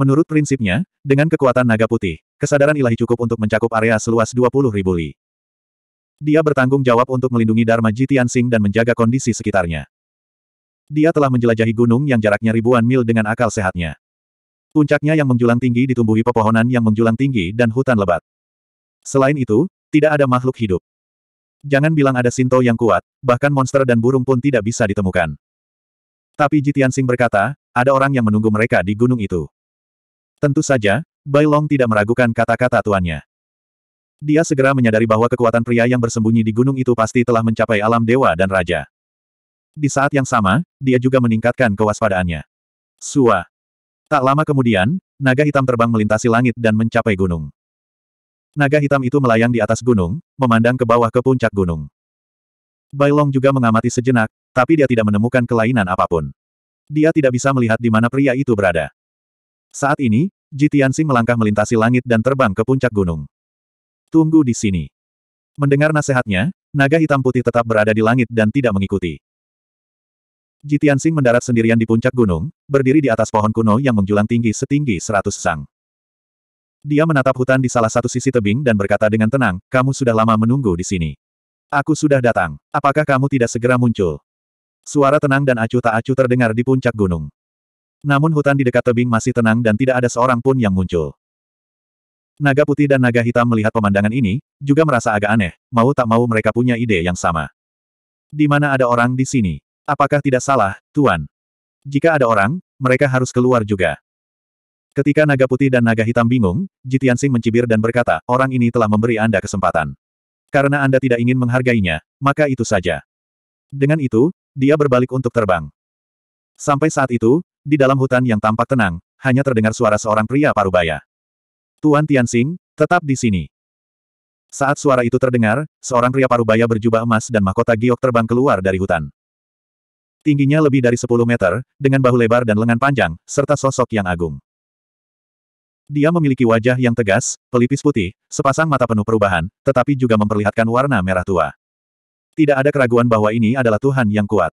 Menurut prinsipnya, dengan kekuatan naga putih, kesadaran ilahi cukup untuk mencakup area seluas 20 ribu li. Dia bertanggung jawab untuk melindungi Dharma Jitian Singh dan menjaga kondisi sekitarnya. Dia telah menjelajahi gunung yang jaraknya ribuan mil dengan akal sehatnya. Puncaknya yang menjulang tinggi ditumbuhi pepohonan yang menjulang tinggi dan hutan lebat. Selain itu, tidak ada makhluk hidup. Jangan bilang ada Sinto yang kuat, bahkan monster dan burung pun tidak bisa ditemukan. Tapi Jitian Singh berkata, ada orang yang menunggu mereka di gunung itu. Tentu saja, Bai Long tidak meragukan kata-kata tuannya. Dia segera menyadari bahwa kekuatan pria yang bersembunyi di gunung itu pasti telah mencapai alam dewa dan raja. Di saat yang sama, dia juga meningkatkan kewaspadaannya. Sua. Tak lama kemudian, naga hitam terbang melintasi langit dan mencapai gunung. Naga hitam itu melayang di atas gunung, memandang ke bawah ke puncak gunung. Bailong juga mengamati sejenak, tapi dia tidak menemukan kelainan apapun. Dia tidak bisa melihat di mana pria itu berada. Saat ini, Jitiansi melangkah melintasi langit dan terbang ke puncak gunung. Tunggu di sini. Mendengar nasihatnya, naga hitam putih tetap berada di langit dan tidak mengikuti. Jitiansing mendarat sendirian di puncak gunung, berdiri di atas pohon kuno yang menjulang tinggi setinggi seratus sang. Dia menatap hutan di salah satu sisi tebing dan berkata dengan tenang, kamu sudah lama menunggu di sini. Aku sudah datang. Apakah kamu tidak segera muncul? Suara tenang dan acuh tak acuh terdengar di puncak gunung. Namun hutan di dekat tebing masih tenang dan tidak ada seorang pun yang muncul. Naga putih dan naga hitam melihat pemandangan ini, juga merasa agak aneh, mau tak mau mereka punya ide yang sama. Di mana ada orang di sini? Apakah tidak salah, Tuan? Jika ada orang, mereka harus keluar juga. Ketika naga putih dan naga hitam bingung, Jitian Jitiansing mencibir dan berkata, orang ini telah memberi Anda kesempatan. Karena Anda tidak ingin menghargainya, maka itu saja. Dengan itu, dia berbalik untuk terbang. Sampai saat itu, di dalam hutan yang tampak tenang, hanya terdengar suara seorang pria parubaya. Tuan Tianxing, tetap di sini. Saat suara itu terdengar, seorang pria parubaya berjubah emas dan mahkota giok terbang keluar dari hutan. Tingginya lebih dari 10 meter, dengan bahu lebar dan lengan panjang, serta sosok yang agung. Dia memiliki wajah yang tegas, pelipis putih, sepasang mata penuh perubahan, tetapi juga memperlihatkan warna merah tua. Tidak ada keraguan bahwa ini adalah Tuhan yang kuat.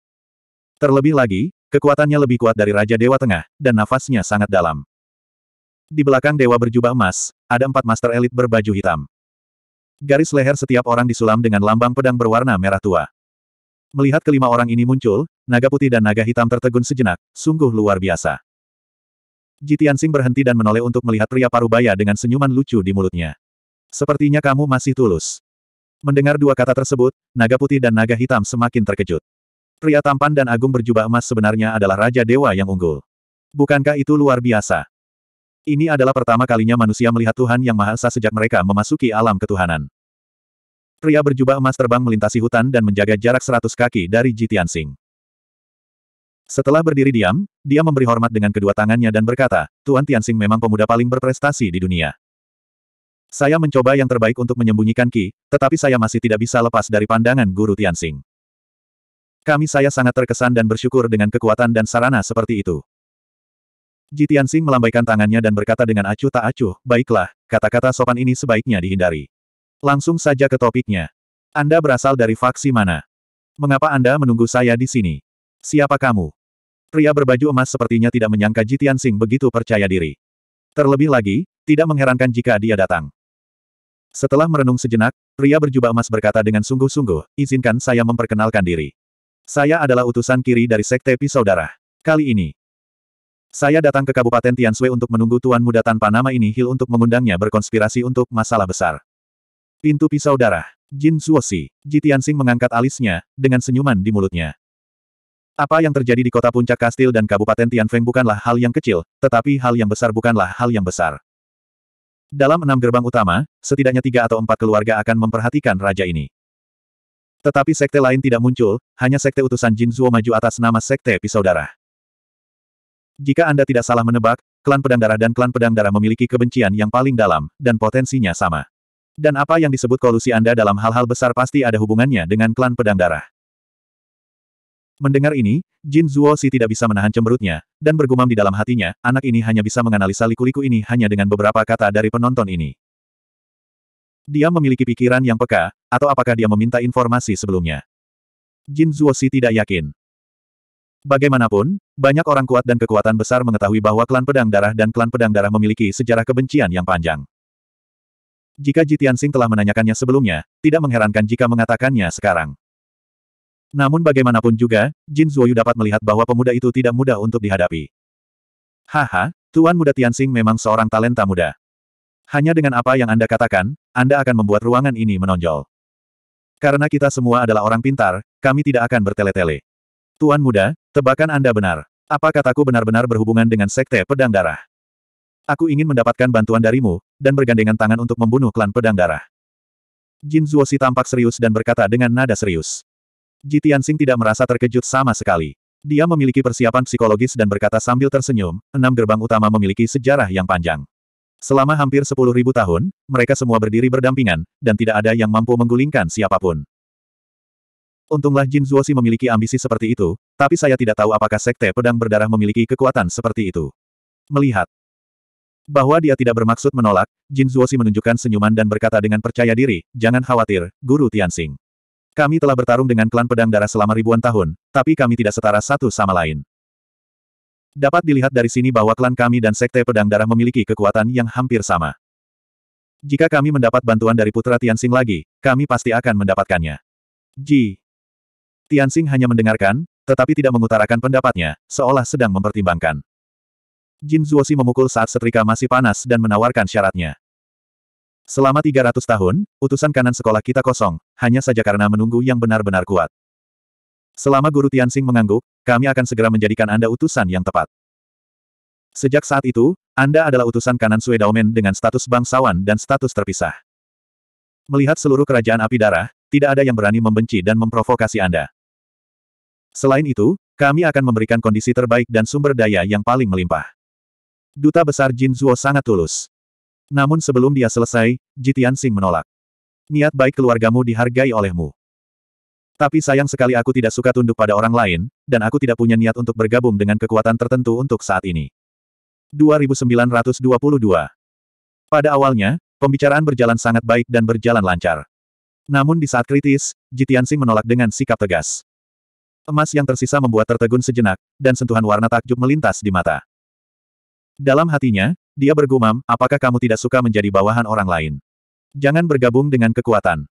Terlebih lagi, Kekuatannya lebih kuat dari Raja Dewa Tengah, dan nafasnya sangat dalam. Di belakang dewa berjubah emas, ada empat master elit berbaju hitam. Garis leher setiap orang disulam dengan lambang pedang berwarna merah tua. Melihat kelima orang ini muncul, naga putih dan naga hitam tertegun sejenak, sungguh luar biasa. Jitiansing berhenti dan menoleh untuk melihat pria parubaya dengan senyuman lucu di mulutnya. Sepertinya kamu masih tulus. Mendengar dua kata tersebut, naga putih dan naga hitam semakin terkejut. Pria tampan dan agung berjubah emas sebenarnya adalah Raja Dewa yang unggul. Bukankah itu luar biasa? Ini adalah pertama kalinya manusia melihat Tuhan Yang Maha Esa sejak mereka memasuki alam ketuhanan. Pria berjubah emas terbang melintasi hutan dan menjaga jarak seratus kaki dari Ji Tianxing. Setelah berdiri diam, dia memberi hormat dengan kedua tangannya dan berkata, Tuan Tianxing memang pemuda paling berprestasi di dunia. Saya mencoba yang terbaik untuk menyembunyikan Ki, tetapi saya masih tidak bisa lepas dari pandangan Guru Tianxing. Kami saya sangat terkesan dan bersyukur dengan kekuatan dan sarana seperti itu. Jitian Sing melambaikan tangannya dan berkata dengan acuh tak acuh, baiklah, kata-kata sopan ini sebaiknya dihindari. Langsung saja ke topiknya. Anda berasal dari faksi mana? Mengapa Anda menunggu saya di sini? Siapa kamu? Pria berbaju emas sepertinya tidak menyangka Jitian Sing begitu percaya diri. Terlebih lagi, tidak mengherankan jika dia datang. Setelah merenung sejenak, pria berjubah emas berkata dengan sungguh-sungguh, izinkan saya memperkenalkan diri. Saya adalah utusan kiri dari Sekte Pisau Darah. Kali ini, saya datang ke Kabupaten Tiansui untuk menunggu Tuan Muda tanpa nama ini Hil untuk mengundangnya berkonspirasi untuk masalah besar. Pintu Pisau Darah, Jin Suosi, Ji Tianxing mengangkat alisnya, dengan senyuman di mulutnya. Apa yang terjadi di kota puncak kastil dan Kabupaten Tianfeng bukanlah hal yang kecil, tetapi hal yang besar bukanlah hal yang besar. Dalam enam gerbang utama, setidaknya tiga atau empat keluarga akan memperhatikan raja ini. Tetapi sekte lain tidak muncul, hanya sekte utusan Jin Zuo maju atas nama sekte Pisau Darah. Jika Anda tidak salah menebak, klan pedang darah dan klan pedang darah memiliki kebencian yang paling dalam, dan potensinya sama. Dan apa yang disebut kolusi Anda dalam hal-hal besar pasti ada hubungannya dengan klan pedang darah. Mendengar ini, Jin Zuo Si tidak bisa menahan cemberutnya, dan bergumam di dalam hatinya, anak ini hanya bisa menganalisa liku-liku ini hanya dengan beberapa kata dari penonton ini. Dia memiliki pikiran yang peka, atau apakah dia meminta informasi sebelumnya? Jin Si tidak yakin. Bagaimanapun, banyak orang kuat dan kekuatan besar mengetahui bahwa klan pedang darah dan klan pedang darah memiliki sejarah kebencian yang panjang. Jika Jitian Sing telah menanyakannya sebelumnya, tidak mengherankan jika mengatakannya sekarang. Namun bagaimanapun juga, Jin Zuoyu dapat melihat bahwa pemuda itu tidak mudah untuk dihadapi. Haha, Tuan Muda Tian Sing memang seorang talenta muda. Hanya dengan apa yang Anda katakan, Anda akan membuat ruangan ini menonjol. Karena kita semua adalah orang pintar, kami tidak akan bertele-tele. Tuan muda, tebakan Anda benar. Apa kataku benar-benar berhubungan dengan sekte pedang darah? Aku ingin mendapatkan bantuan darimu, dan bergandengan tangan untuk membunuh klan pedang darah. Jin Si tampak serius dan berkata dengan nada serius. Ji Tianxing tidak merasa terkejut sama sekali. Dia memiliki persiapan psikologis dan berkata sambil tersenyum, enam gerbang utama memiliki sejarah yang panjang. Selama hampir sepuluh ribu tahun, mereka semua berdiri berdampingan, dan tidak ada yang mampu menggulingkan siapapun. Untunglah Jin Si memiliki ambisi seperti itu, tapi saya tidak tahu apakah Sekte Pedang Berdarah memiliki kekuatan seperti itu. Melihat bahwa dia tidak bermaksud menolak, Jin Si menunjukkan senyuman dan berkata dengan percaya diri, jangan khawatir, Guru Tianxing. Kami telah bertarung dengan klan pedang darah selama ribuan tahun, tapi kami tidak setara satu sama lain. Dapat dilihat dari sini bahwa klan kami dan Sekte Pedang Darah memiliki kekuatan yang hampir sama. Jika kami mendapat bantuan dari Putra Tianxing lagi, kami pasti akan mendapatkannya. Ji. Tianxing hanya mendengarkan, tetapi tidak mengutarakan pendapatnya, seolah sedang mempertimbangkan. Jin Zuosi memukul saat setrika masih panas dan menawarkan syaratnya. Selama 300 tahun, utusan kanan sekolah kita kosong, hanya saja karena menunggu yang benar-benar kuat. Selama guru Tianxing mengangguk, kami akan segera menjadikan Anda utusan yang tepat. Sejak saat itu, Anda adalah utusan kanan Suedeomen Daomen dengan status bangsawan dan status terpisah. Melihat seluruh kerajaan api darah, tidak ada yang berani membenci dan memprovokasi Anda. Selain itu, kami akan memberikan kondisi terbaik dan sumber daya yang paling melimpah. Duta Besar Jin Zuo sangat tulus. Namun sebelum dia selesai, Jitian Sing menolak. Niat baik keluargamu dihargai olehmu. Tapi sayang sekali aku tidak suka tunduk pada orang lain, dan aku tidak punya niat untuk bergabung dengan kekuatan tertentu untuk saat ini. 2922 Pada awalnya, pembicaraan berjalan sangat baik dan berjalan lancar. Namun di saat kritis, Jitiansing menolak dengan sikap tegas. Emas yang tersisa membuat tertegun sejenak, dan sentuhan warna takjub melintas di mata. Dalam hatinya, dia bergumam, apakah kamu tidak suka menjadi bawahan orang lain? Jangan bergabung dengan kekuatan.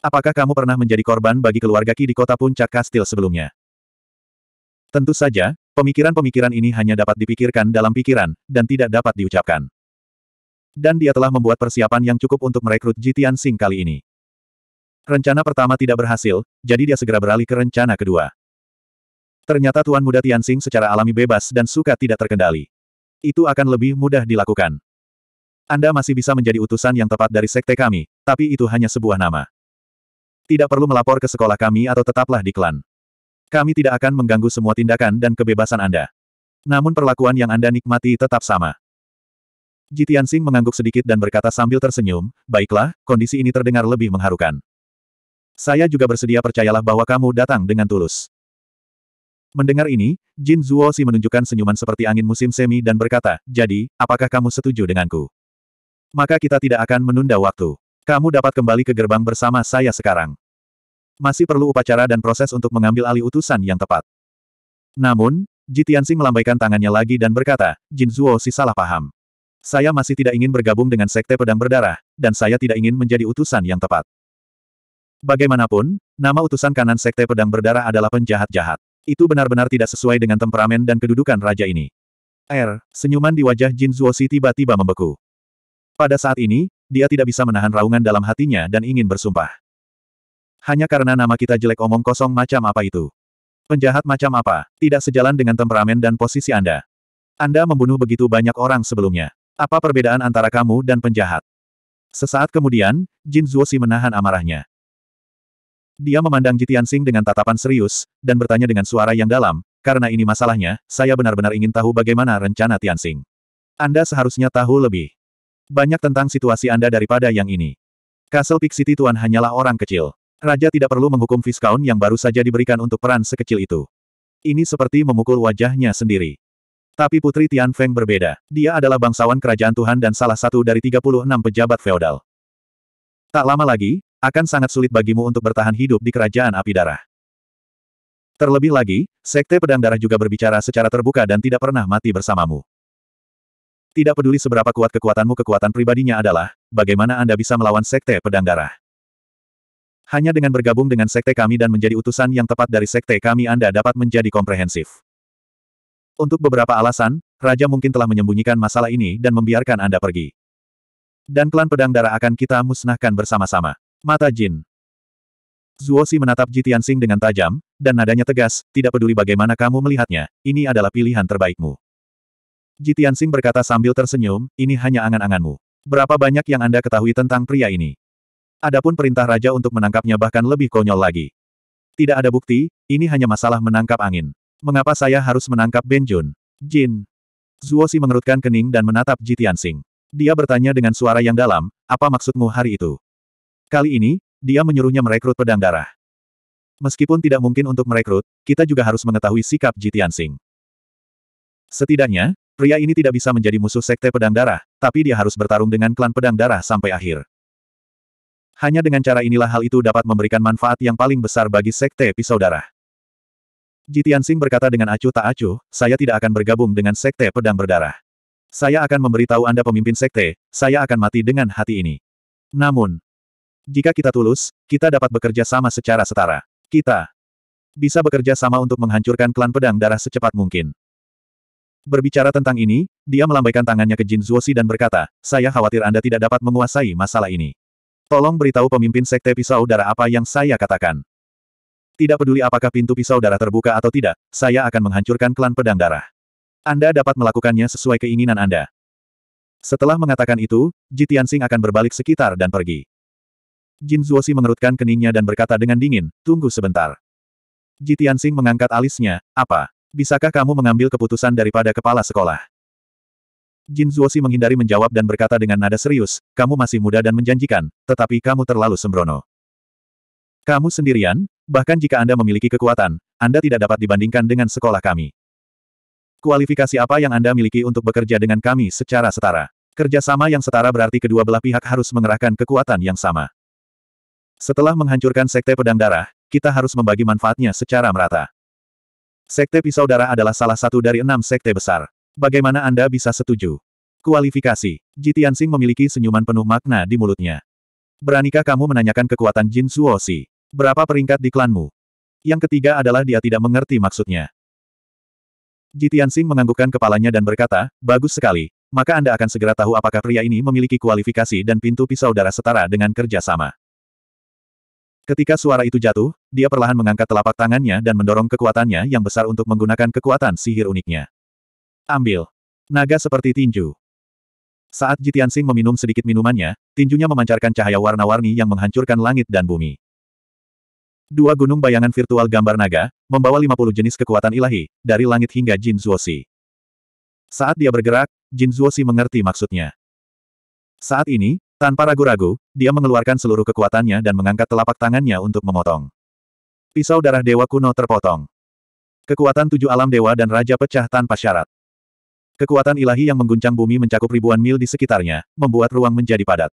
Apakah kamu pernah menjadi korban bagi keluarga Ki di kota puncak kastil sebelumnya? Tentu saja, pemikiran-pemikiran ini hanya dapat dipikirkan dalam pikiran, dan tidak dapat diucapkan. Dan dia telah membuat persiapan yang cukup untuk merekrut Jitian Sing kali ini. Rencana pertama tidak berhasil, jadi dia segera beralih ke rencana kedua. Ternyata Tuan Muda Tian Tianxing secara alami bebas dan suka tidak terkendali. Itu akan lebih mudah dilakukan. Anda masih bisa menjadi utusan yang tepat dari sekte kami, tapi itu hanya sebuah nama. Tidak perlu melapor ke sekolah kami atau tetaplah di klan. Kami tidak akan mengganggu semua tindakan dan kebebasan Anda. Namun perlakuan yang Anda nikmati tetap sama. Jitian Sing mengangguk sedikit dan berkata sambil tersenyum, baiklah, kondisi ini terdengar lebih mengharukan. Saya juga bersedia percayalah bahwa kamu datang dengan tulus. Mendengar ini, Jin si menunjukkan senyuman seperti angin musim semi dan berkata, jadi, apakah kamu setuju denganku? Maka kita tidak akan menunda waktu. Kamu dapat kembali ke gerbang bersama saya sekarang. Masih perlu upacara dan proses untuk mengambil alih utusan yang tepat. Namun, Jitiansi melambaikan tangannya lagi dan berkata, Jin Zuo si salah paham. Saya masih tidak ingin bergabung dengan sekte pedang berdarah, dan saya tidak ingin menjadi utusan yang tepat. Bagaimanapun, nama utusan kanan sekte pedang berdarah adalah penjahat-jahat. Itu benar-benar tidak sesuai dengan temperamen dan kedudukan raja ini. Er, senyuman di wajah Jin Zuo Si tiba-tiba membeku. Pada saat ini, dia tidak bisa menahan raungan dalam hatinya dan ingin bersumpah. Hanya karena nama kita jelek omong kosong macam apa itu? Penjahat macam apa? Tidak sejalan dengan temperamen dan posisi Anda. Anda membunuh begitu banyak orang sebelumnya. Apa perbedaan antara kamu dan penjahat? Sesaat kemudian, Jin Zuosi menahan amarahnya. Dia memandang Sing dengan tatapan serius, dan bertanya dengan suara yang dalam, karena ini masalahnya, saya benar-benar ingin tahu bagaimana rencana Tianxing. Anda seharusnya tahu lebih. Banyak tentang situasi Anda daripada yang ini. Castle Peak City Tuan hanyalah orang kecil. Raja tidak perlu menghukum Viscount yang baru saja diberikan untuk peran sekecil itu. Ini seperti memukul wajahnya sendiri. Tapi Putri Tian Feng berbeda. Dia adalah bangsawan kerajaan Tuhan dan salah satu dari 36 pejabat feodal. Tak lama lagi, akan sangat sulit bagimu untuk bertahan hidup di kerajaan api darah. Terlebih lagi, Sekte Pedang Darah juga berbicara secara terbuka dan tidak pernah mati bersamamu. Tidak peduli seberapa kuat kekuatanmu kekuatan pribadinya adalah, bagaimana Anda bisa melawan Sekte Pedang Darah. Hanya dengan bergabung dengan Sekte kami dan menjadi utusan yang tepat dari Sekte kami Anda dapat menjadi komprehensif. Untuk beberapa alasan, Raja mungkin telah menyembunyikan masalah ini dan membiarkan Anda pergi. Dan klan Pedang Darah akan kita musnahkan bersama-sama. Mata Jin Zuosi menatap Jitian Sing dengan tajam, dan nadanya tegas, tidak peduli bagaimana kamu melihatnya, ini adalah pilihan terbaikmu. Jitian Sing berkata sambil tersenyum, ini hanya angan-anganmu. Berapa banyak yang Anda ketahui tentang pria ini? Adapun perintah raja untuk menangkapnya bahkan lebih konyol lagi. Tidak ada bukti, ini hanya masalah menangkap angin. Mengapa saya harus menangkap Ben Jun? Jin. Si mengerutkan kening dan menatap Jitian Sing. Dia bertanya dengan suara yang dalam, apa maksudmu hari itu? Kali ini, dia menyuruhnya merekrut pedang darah. Meskipun tidak mungkin untuk merekrut, kita juga harus mengetahui sikap Jitian Sing. Setidaknya, Pria ini tidak bisa menjadi musuh sekte pedang darah, tapi dia harus bertarung dengan klan pedang darah sampai akhir. Hanya dengan cara inilah hal itu dapat memberikan manfaat yang paling besar bagi sekte pisau darah. Jitian Sing berkata dengan acuh tak acuh, saya tidak akan bergabung dengan sekte pedang berdarah. Saya akan memberitahu Anda pemimpin sekte, saya akan mati dengan hati ini. Namun, jika kita tulus, kita dapat bekerja sama secara setara. Kita bisa bekerja sama untuk menghancurkan klan pedang darah secepat mungkin. Berbicara tentang ini, dia melambaikan tangannya ke Jin Zuosi dan berkata, saya khawatir Anda tidak dapat menguasai masalah ini. Tolong beritahu pemimpin Sekte Pisau Darah apa yang saya katakan. Tidak peduli apakah pintu pisau darah terbuka atau tidak, saya akan menghancurkan klan pedang darah. Anda dapat melakukannya sesuai keinginan Anda. Setelah mengatakan itu, Ji Tianxing akan berbalik sekitar dan pergi. Jin Zuosi mengerutkan keningnya dan berkata dengan dingin, tunggu sebentar. Ji Tianxing mengangkat alisnya, apa? Bisakah kamu mengambil keputusan daripada kepala sekolah? Jin Zuosi menghindari menjawab dan berkata dengan nada serius, kamu masih muda dan menjanjikan, tetapi kamu terlalu sembrono. Kamu sendirian, bahkan jika Anda memiliki kekuatan, Anda tidak dapat dibandingkan dengan sekolah kami. Kualifikasi apa yang Anda miliki untuk bekerja dengan kami secara setara? Kerjasama yang setara berarti kedua belah pihak harus mengerahkan kekuatan yang sama. Setelah menghancurkan Sekte Pedang Darah, kita harus membagi manfaatnya secara merata. Sekte Pisau Darah adalah salah satu dari enam sekte besar. Bagaimana Anda bisa setuju? Kualifikasi. Ji Tianxing memiliki senyuman penuh makna di mulutnya. Beranikah kamu menanyakan kekuatan Jin Suosi? Berapa peringkat di klanmu? Yang ketiga adalah dia tidak mengerti maksudnya. Ji Tianxing menganggukkan kepalanya dan berkata, bagus sekali, maka Anda akan segera tahu apakah pria ini memiliki kualifikasi dan pintu pisau darah setara dengan kerjasama. Ketika suara itu jatuh, dia perlahan mengangkat telapak tangannya dan mendorong kekuatannya yang besar untuk menggunakan kekuatan sihir uniknya. Ambil. Naga seperti tinju. Saat Jitian Sing meminum sedikit minumannya, tinjunya memancarkan cahaya warna-warni yang menghancurkan langit dan bumi. Dua gunung bayangan virtual gambar naga, membawa 50 jenis kekuatan ilahi, dari langit hingga Jin Zuosi. Saat dia bergerak, Jin Zuosi mengerti maksudnya. Saat ini, tanpa ragu-ragu, dia mengeluarkan seluruh kekuatannya dan mengangkat telapak tangannya untuk memotong. Pisau darah dewa kuno terpotong. Kekuatan tujuh alam dewa dan raja pecah tanpa syarat. Kekuatan ilahi yang mengguncang bumi mencakup ribuan mil di sekitarnya, membuat ruang menjadi padat.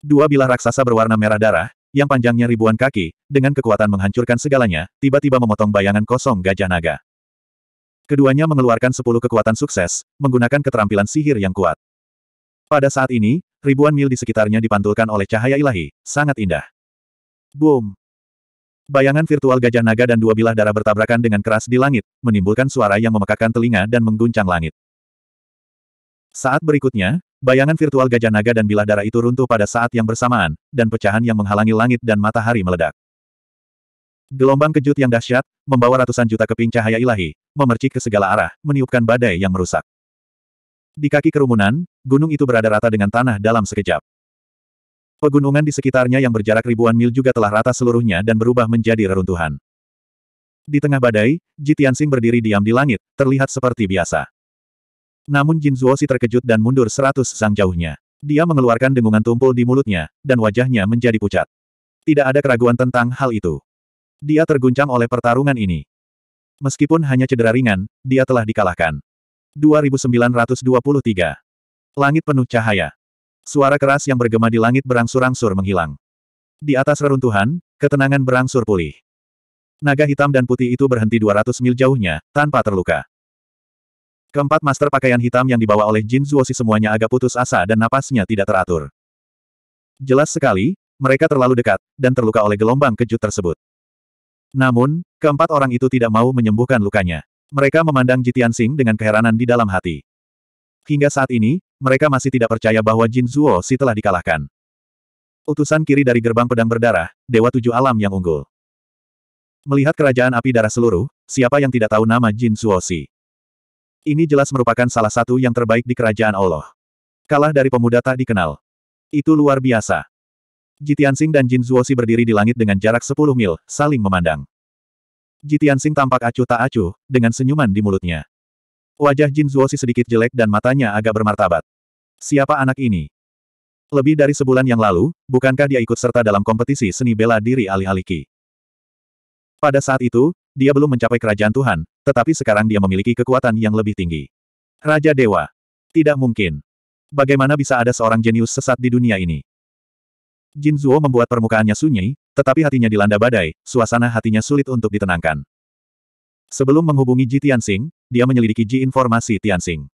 Dua bilah raksasa berwarna merah darah, yang panjangnya ribuan kaki, dengan kekuatan menghancurkan segalanya, tiba-tiba memotong bayangan kosong gajah naga. Keduanya mengeluarkan sepuluh kekuatan sukses, menggunakan keterampilan sihir yang kuat. Pada saat ini, ribuan mil di sekitarnya dipantulkan oleh cahaya ilahi, sangat indah. Boom! Bayangan virtual gajah naga dan dua bilah darah bertabrakan dengan keras di langit, menimbulkan suara yang memekakkan telinga dan mengguncang langit. Saat berikutnya, bayangan virtual gajah naga dan bilah darah itu runtuh pada saat yang bersamaan, dan pecahan yang menghalangi langit dan matahari meledak. Gelombang kejut yang dahsyat, membawa ratusan juta keping cahaya ilahi, memercik ke segala arah, meniupkan badai yang merusak. Di kaki kerumunan, gunung itu berada rata dengan tanah dalam sekejap. Pegunungan di sekitarnya yang berjarak ribuan mil juga telah rata seluruhnya dan berubah menjadi reruntuhan. Di tengah badai, Ji Tianxing berdiri diam di langit, terlihat seperti biasa. Namun Jin si terkejut dan mundur seratus sang jauhnya. Dia mengeluarkan dengungan tumpul di mulutnya, dan wajahnya menjadi pucat. Tidak ada keraguan tentang hal itu. Dia terguncang oleh pertarungan ini. Meskipun hanya cedera ringan, dia telah dikalahkan. 2923 Langit penuh cahaya. Suara keras yang bergema di langit berangsur-angsur menghilang. Di atas reruntuhan, ketenangan berangsur pulih. Naga hitam dan putih itu berhenti 200 mil jauhnya, tanpa terluka. Keempat master pakaian hitam yang dibawa oleh Jin Zuosi semuanya agak putus asa dan napasnya tidak teratur. Jelas sekali, mereka terlalu dekat, dan terluka oleh gelombang kejut tersebut. Namun, keempat orang itu tidak mau menyembuhkan lukanya. Mereka memandang Jitian Sing dengan keheranan di dalam hati. Hingga saat ini, mereka masih tidak percaya bahwa Jin Zuo Si telah dikalahkan. Utusan kiri dari gerbang pedang berdarah, Dewa Tujuh Alam yang unggul. Melihat kerajaan api darah seluruh, siapa yang tidak tahu nama Jin Zuo Si? Ini jelas merupakan salah satu yang terbaik di kerajaan Allah. Kalah dari pemuda tak dikenal. Itu luar biasa. Jitiansing dan Jin Zuo Si berdiri di langit dengan jarak 10 mil, saling memandang. Jitiansing tampak acuh tak acuh, dengan senyuman di mulutnya. Wajah Jin Zuosi sedikit jelek dan matanya agak bermartabat. Siapa anak ini? Lebih dari sebulan yang lalu, bukankah dia ikut serta dalam kompetisi seni bela diri alih-alih Pada saat itu, dia belum mencapai kerajaan Tuhan, tetapi sekarang dia memiliki kekuatan yang lebih tinggi. Raja Dewa. Tidak mungkin. Bagaimana bisa ada seorang jenius sesat di dunia ini? Jin Zuo membuat permukaannya sunyi, tetapi hatinya dilanda badai, suasana hatinya sulit untuk ditenangkan. Sebelum menghubungi Ji Tianxing, dia menyelidiki Ji informasi Tianxing.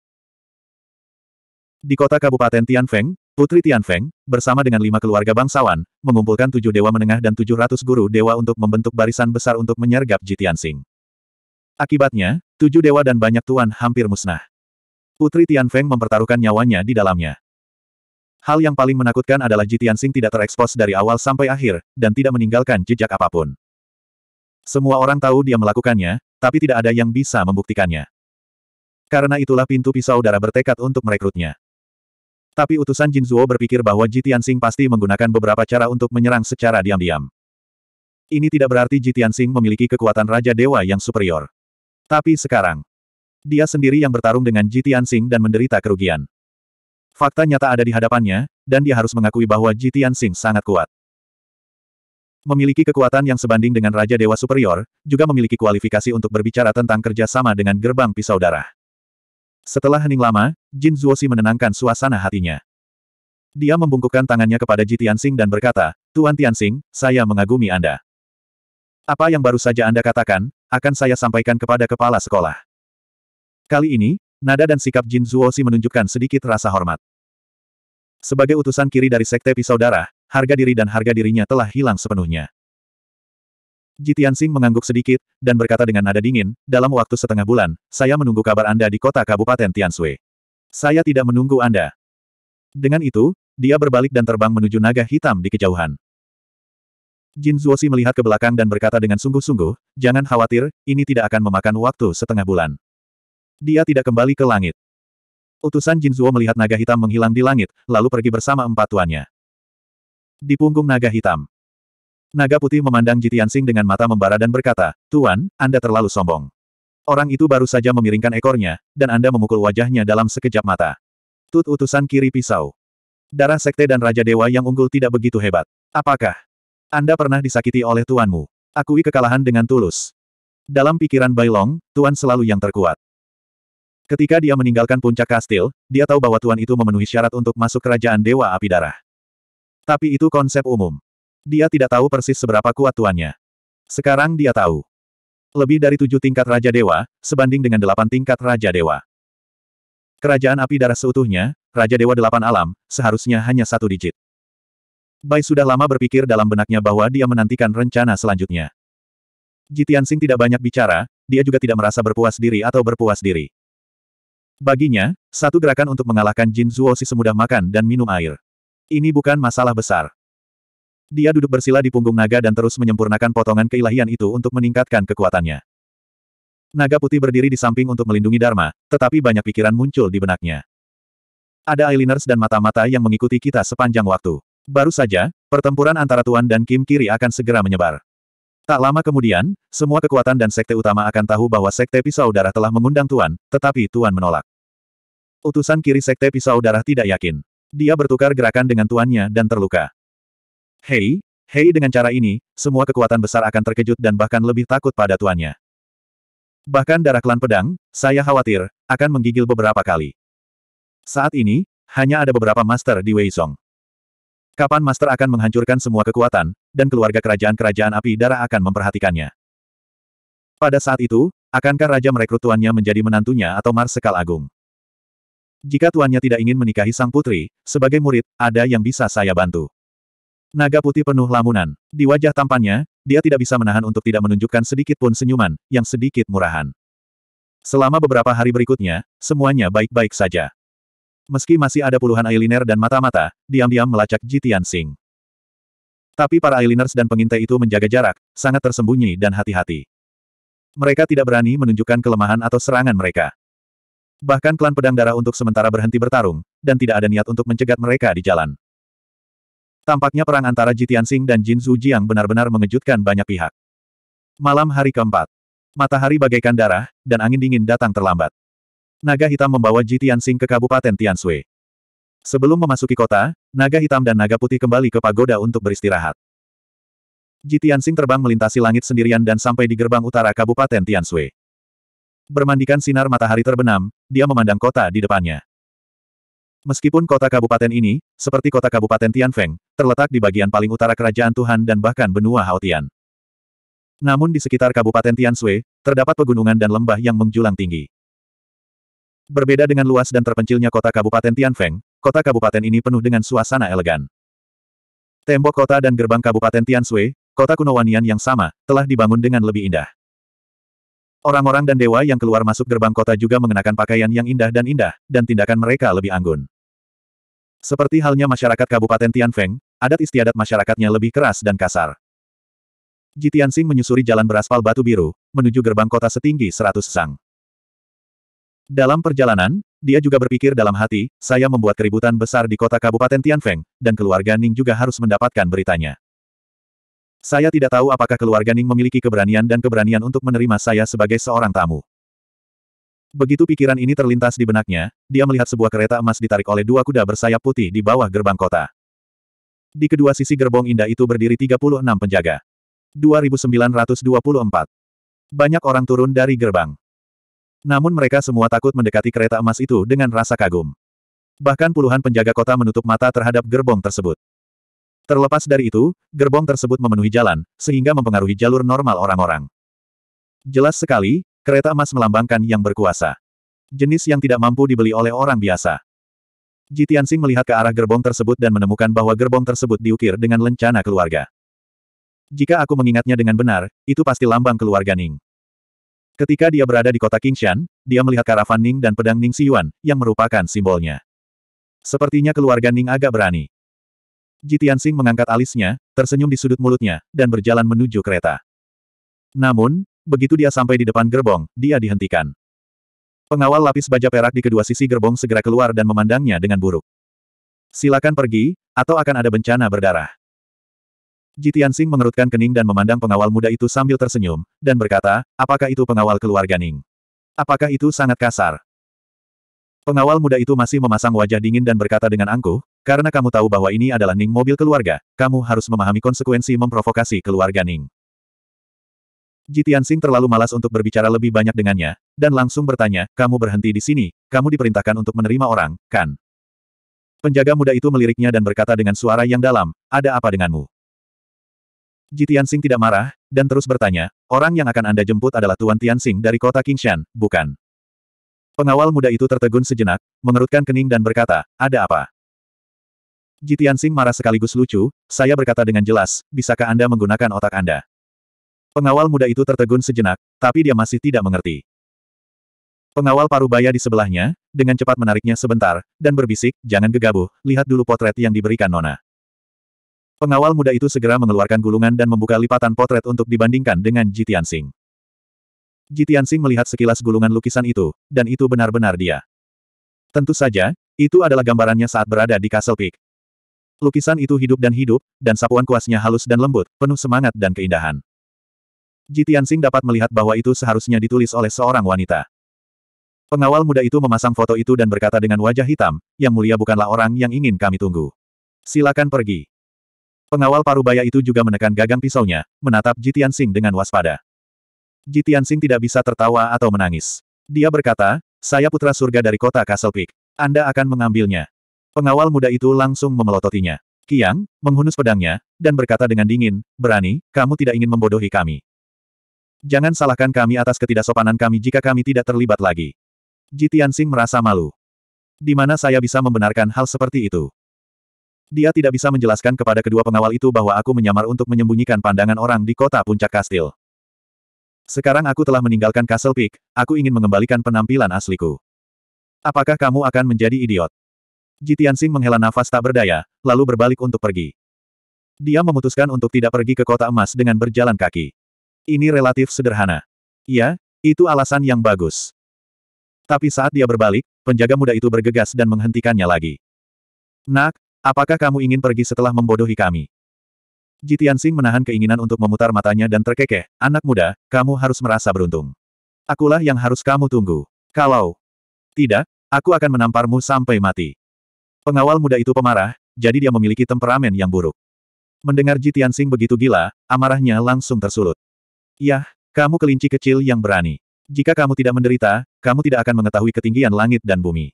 Di kota Kabupaten Tianfeng, Putri Tianfeng, bersama dengan lima keluarga bangsawan, mengumpulkan tujuh dewa menengah dan tujuh ratus guru dewa untuk membentuk barisan besar untuk menyergap Jitiansing. Akibatnya, tujuh dewa dan banyak tuan hampir musnah. Putri Tianfeng mempertaruhkan nyawanya di dalamnya. Hal yang paling menakutkan adalah Jitiansing tidak terekspos dari awal sampai akhir, dan tidak meninggalkan jejak apapun. Semua orang tahu dia melakukannya, tapi tidak ada yang bisa membuktikannya. Karena itulah pintu pisau darah bertekad untuk merekrutnya. Tapi utusan Jin Zuo berpikir bahwa Ji Tianxing pasti menggunakan beberapa cara untuk menyerang secara diam-diam. Ini tidak berarti Ji Tianxing memiliki kekuatan Raja Dewa yang superior. Tapi sekarang, dia sendiri yang bertarung dengan Ji Tianxing dan menderita kerugian. Fakta nyata ada di hadapannya, dan dia harus mengakui bahwa Ji Tianxing sangat kuat. Memiliki kekuatan yang sebanding dengan Raja Dewa Superior, juga memiliki kualifikasi untuk berbicara tentang kerjasama dengan gerbang pisau darah. Setelah hening lama, Jin Zuosi menenangkan suasana hatinya. Dia membungkukkan tangannya kepada Ji Tianxing dan berkata, Tuan Tianxing, saya mengagumi Anda. Apa yang baru saja Anda katakan, akan saya sampaikan kepada kepala sekolah. Kali ini, nada dan sikap Jin Zuosi menunjukkan sedikit rasa hormat. Sebagai utusan kiri dari Sekte Pisau Darah, harga diri dan harga dirinya telah hilang sepenuhnya. Jitian Sing mengangguk sedikit, dan berkata dengan nada dingin, dalam waktu setengah bulan, saya menunggu kabar Anda di kota Kabupaten Tiansui. Saya tidak menunggu Anda. Dengan itu, dia berbalik dan terbang menuju naga hitam di kejauhan. Jin Zuosi melihat ke belakang dan berkata dengan sungguh-sungguh, jangan khawatir, ini tidak akan memakan waktu setengah bulan. Dia tidak kembali ke langit. Utusan Jin Zuo melihat naga hitam menghilang di langit, lalu pergi bersama empat tuannya. Di punggung naga hitam. Naga putih memandang Jitiansing dengan mata membara dan berkata, Tuan, Anda terlalu sombong. Orang itu baru saja memiringkan ekornya, dan Anda memukul wajahnya dalam sekejap mata. Tut utusan kiri pisau. Darah sekte dan Raja Dewa yang unggul tidak begitu hebat. Apakah Anda pernah disakiti oleh tuanmu? Akui kekalahan dengan tulus. Dalam pikiran Bailong, tuan selalu yang terkuat. Ketika dia meninggalkan puncak kastil, dia tahu bahwa tuan itu memenuhi syarat untuk masuk kerajaan Dewa Api Darah. Tapi itu konsep umum. Dia tidak tahu persis seberapa kuat tuannya. Sekarang dia tahu. Lebih dari tujuh tingkat Raja Dewa, sebanding dengan delapan tingkat Raja Dewa. Kerajaan api darah seutuhnya, Raja Dewa delapan alam, seharusnya hanya satu digit. Bai sudah lama berpikir dalam benaknya bahwa dia menantikan rencana selanjutnya. Jitian Sing tidak banyak bicara, dia juga tidak merasa berpuas diri atau berpuas diri. Baginya, satu gerakan untuk mengalahkan Jin Zuo si semudah makan dan minum air. Ini bukan masalah besar. Dia duduk bersila di punggung naga dan terus menyempurnakan potongan keilahian itu untuk meningkatkan kekuatannya. Naga putih berdiri di samping untuk melindungi Dharma, tetapi banyak pikiran muncul di benaknya. Ada eyeliners dan mata-mata yang mengikuti kita sepanjang waktu. Baru saja, pertempuran antara Tuan dan Kim Kiri akan segera menyebar. Tak lama kemudian, semua kekuatan dan sekte utama akan tahu bahwa sekte pisau darah telah mengundang Tuan, tetapi Tuan menolak. Utusan kiri sekte pisau darah tidak yakin. Dia bertukar gerakan dengan tuannya dan terluka. Hei, hei dengan cara ini, semua kekuatan besar akan terkejut dan bahkan lebih takut pada tuannya. Bahkan darah klan pedang, saya khawatir, akan menggigil beberapa kali. Saat ini, hanya ada beberapa master di Wei Song. Kapan master akan menghancurkan semua kekuatan, dan keluarga kerajaan-kerajaan api darah akan memperhatikannya. Pada saat itu, akankah raja merekrut tuannya menjadi menantunya atau marsekal agung? Jika tuannya tidak ingin menikahi sang putri, sebagai murid, ada yang bisa saya bantu. Naga putih penuh lamunan. Di wajah tampannya, dia tidak bisa menahan untuk tidak menunjukkan sedikit pun senyuman, yang sedikit murahan. Selama beberapa hari berikutnya, semuanya baik-baik saja. Meski masih ada puluhan eyeliner dan mata-mata, diam-diam melacak Jitian Sing. Tapi para eyeliners dan pengintai itu menjaga jarak, sangat tersembunyi dan hati-hati. Mereka tidak berani menunjukkan kelemahan atau serangan mereka. Bahkan klan pedang darah untuk sementara berhenti bertarung, dan tidak ada niat untuk mencegat mereka di jalan. Tampaknya perang antara Jitiansing dan Jin Zhujiang benar-benar mengejutkan banyak pihak. Malam hari keempat. Matahari bagaikan darah, dan angin dingin datang terlambat. Naga hitam membawa Jitiansing ke Kabupaten Tianshui. Sebelum memasuki kota, naga hitam dan naga putih kembali ke pagoda untuk beristirahat. Jitiansing terbang melintasi langit sendirian dan sampai di gerbang utara Kabupaten Tianshui. Bermandikan sinar matahari terbenam, dia memandang kota di depannya. Meskipun kota kabupaten ini, seperti kota kabupaten Tianfeng, terletak di bagian paling utara kerajaan Tuhan dan bahkan benua Haotian. Namun di sekitar kabupaten Tianshui, terdapat pegunungan dan lembah yang menjulang tinggi. Berbeda dengan luas dan terpencilnya kota kabupaten Tianfeng, kota kabupaten ini penuh dengan suasana elegan. Tembok kota dan gerbang kabupaten Tianshui, kota kuno Wanian yang sama, telah dibangun dengan lebih indah. Orang-orang dan dewa yang keluar masuk gerbang kota juga mengenakan pakaian yang indah dan indah, dan tindakan mereka lebih anggun. Seperti halnya masyarakat Kabupaten Tianfeng, adat istiadat masyarakatnya lebih keras dan kasar. Jitiansing menyusuri jalan beraspal batu biru, menuju gerbang kota setinggi seratus sang. Dalam perjalanan, dia juga berpikir dalam hati, saya membuat keributan besar di kota Kabupaten Tianfeng, dan keluarga Ning juga harus mendapatkan beritanya. Saya tidak tahu apakah keluarga Ning memiliki keberanian dan keberanian untuk menerima saya sebagai seorang tamu. Begitu pikiran ini terlintas di benaknya, dia melihat sebuah kereta emas ditarik oleh dua kuda bersayap putih di bawah gerbang kota. Di kedua sisi gerbong indah itu berdiri 36 penjaga. 2924. Banyak orang turun dari gerbang. Namun mereka semua takut mendekati kereta emas itu dengan rasa kagum. Bahkan puluhan penjaga kota menutup mata terhadap gerbong tersebut. Terlepas dari itu, gerbong tersebut memenuhi jalan, sehingga mempengaruhi jalur normal orang-orang. Jelas sekali, Kereta emas melambangkan yang berkuasa. Jenis yang tidak mampu dibeli oleh orang biasa. Jitiansing melihat ke arah gerbong tersebut dan menemukan bahwa gerbong tersebut diukir dengan lencana keluarga. Jika aku mengingatnya dengan benar, itu pasti lambang keluarga Ning. Ketika dia berada di kota Kingshan, dia melihat karavan Ning dan pedang Ning Siyuan, yang merupakan simbolnya. Sepertinya keluarga Ning agak berani. Jitiansing mengangkat alisnya, tersenyum di sudut mulutnya, dan berjalan menuju kereta. Namun, Begitu dia sampai di depan gerbong, dia dihentikan. Pengawal lapis baja perak di kedua sisi gerbong segera keluar dan memandangnya dengan buruk. Silakan pergi, atau akan ada bencana berdarah. Jitian Sing mengerutkan kening dan memandang pengawal muda itu sambil tersenyum, dan berkata, apakah itu pengawal keluarga Ning? Apakah itu sangat kasar? Pengawal muda itu masih memasang wajah dingin dan berkata dengan angkuh, karena kamu tahu bahwa ini adalah Ning mobil keluarga, kamu harus memahami konsekuensi memprovokasi keluarga Ning. Jitian Sing terlalu malas untuk berbicara lebih banyak dengannya, dan langsung bertanya, kamu berhenti di sini, kamu diperintahkan untuk menerima orang, kan? Penjaga muda itu meliriknya dan berkata dengan suara yang dalam, ada apa denganmu? Jitian Sing tidak marah, dan terus bertanya, orang yang akan Anda jemput adalah Tuan Tian Sing dari kota Kingshan, bukan? Pengawal muda itu tertegun sejenak, mengerutkan kening dan berkata, ada apa? Jitian Sing marah sekaligus lucu, saya berkata dengan jelas, bisakah Anda menggunakan otak Anda? Pengawal muda itu tertegun sejenak, tapi dia masih tidak mengerti. Pengawal parubaya di sebelahnya, dengan cepat menariknya sebentar, dan berbisik, jangan gegabah, lihat dulu potret yang diberikan Nona. Pengawal muda itu segera mengeluarkan gulungan dan membuka lipatan potret untuk dibandingkan dengan Jitian Singh. Jitian Singh melihat sekilas gulungan lukisan itu, dan itu benar-benar dia. Tentu saja, itu adalah gambarannya saat berada di Castle Peak. Lukisan itu hidup dan hidup, dan sapuan kuasnya halus dan lembut, penuh semangat dan keindahan. Ji Tianxing dapat melihat bahwa itu seharusnya ditulis oleh seorang wanita. Pengawal muda itu memasang foto itu dan berkata dengan wajah hitam, yang mulia bukanlah orang yang ingin kami tunggu. Silakan pergi. Pengawal parubaya itu juga menekan gagang pisaunya, menatap Ji Tianxing dengan waspada. Ji Tianxing tidak bisa tertawa atau menangis. Dia berkata, saya putra surga dari kota Castle Peak. Anda akan mengambilnya. Pengawal muda itu langsung memelototinya. Kiang, menghunus pedangnya, dan berkata dengan dingin, berani, kamu tidak ingin membodohi kami. Jangan salahkan kami atas ketidaksopanan kami jika kami tidak terlibat lagi. Ji Tianxing merasa malu. Di mana saya bisa membenarkan hal seperti itu? Dia tidak bisa menjelaskan kepada kedua pengawal itu bahwa aku menyamar untuk menyembunyikan pandangan orang di kota puncak kastil. Sekarang aku telah meninggalkan Castle Peak, aku ingin mengembalikan penampilan asliku. Apakah kamu akan menjadi idiot? Jitian Sing menghela nafas tak berdaya, lalu berbalik untuk pergi. Dia memutuskan untuk tidak pergi ke kota emas dengan berjalan kaki. Ini relatif sederhana. Ya, itu alasan yang bagus. Tapi saat dia berbalik, penjaga muda itu bergegas dan menghentikannya lagi. Nak, apakah kamu ingin pergi setelah membodohi kami? Jitian Sing menahan keinginan untuk memutar matanya dan terkekeh, anak muda, kamu harus merasa beruntung. Akulah yang harus kamu tunggu. Kalau tidak, aku akan menamparmu sampai mati. Pengawal muda itu pemarah, jadi dia memiliki temperamen yang buruk. Mendengar Jitian Sing begitu gila, amarahnya langsung tersulut. Yah, kamu kelinci kecil yang berani. Jika kamu tidak menderita, kamu tidak akan mengetahui ketinggian langit dan bumi.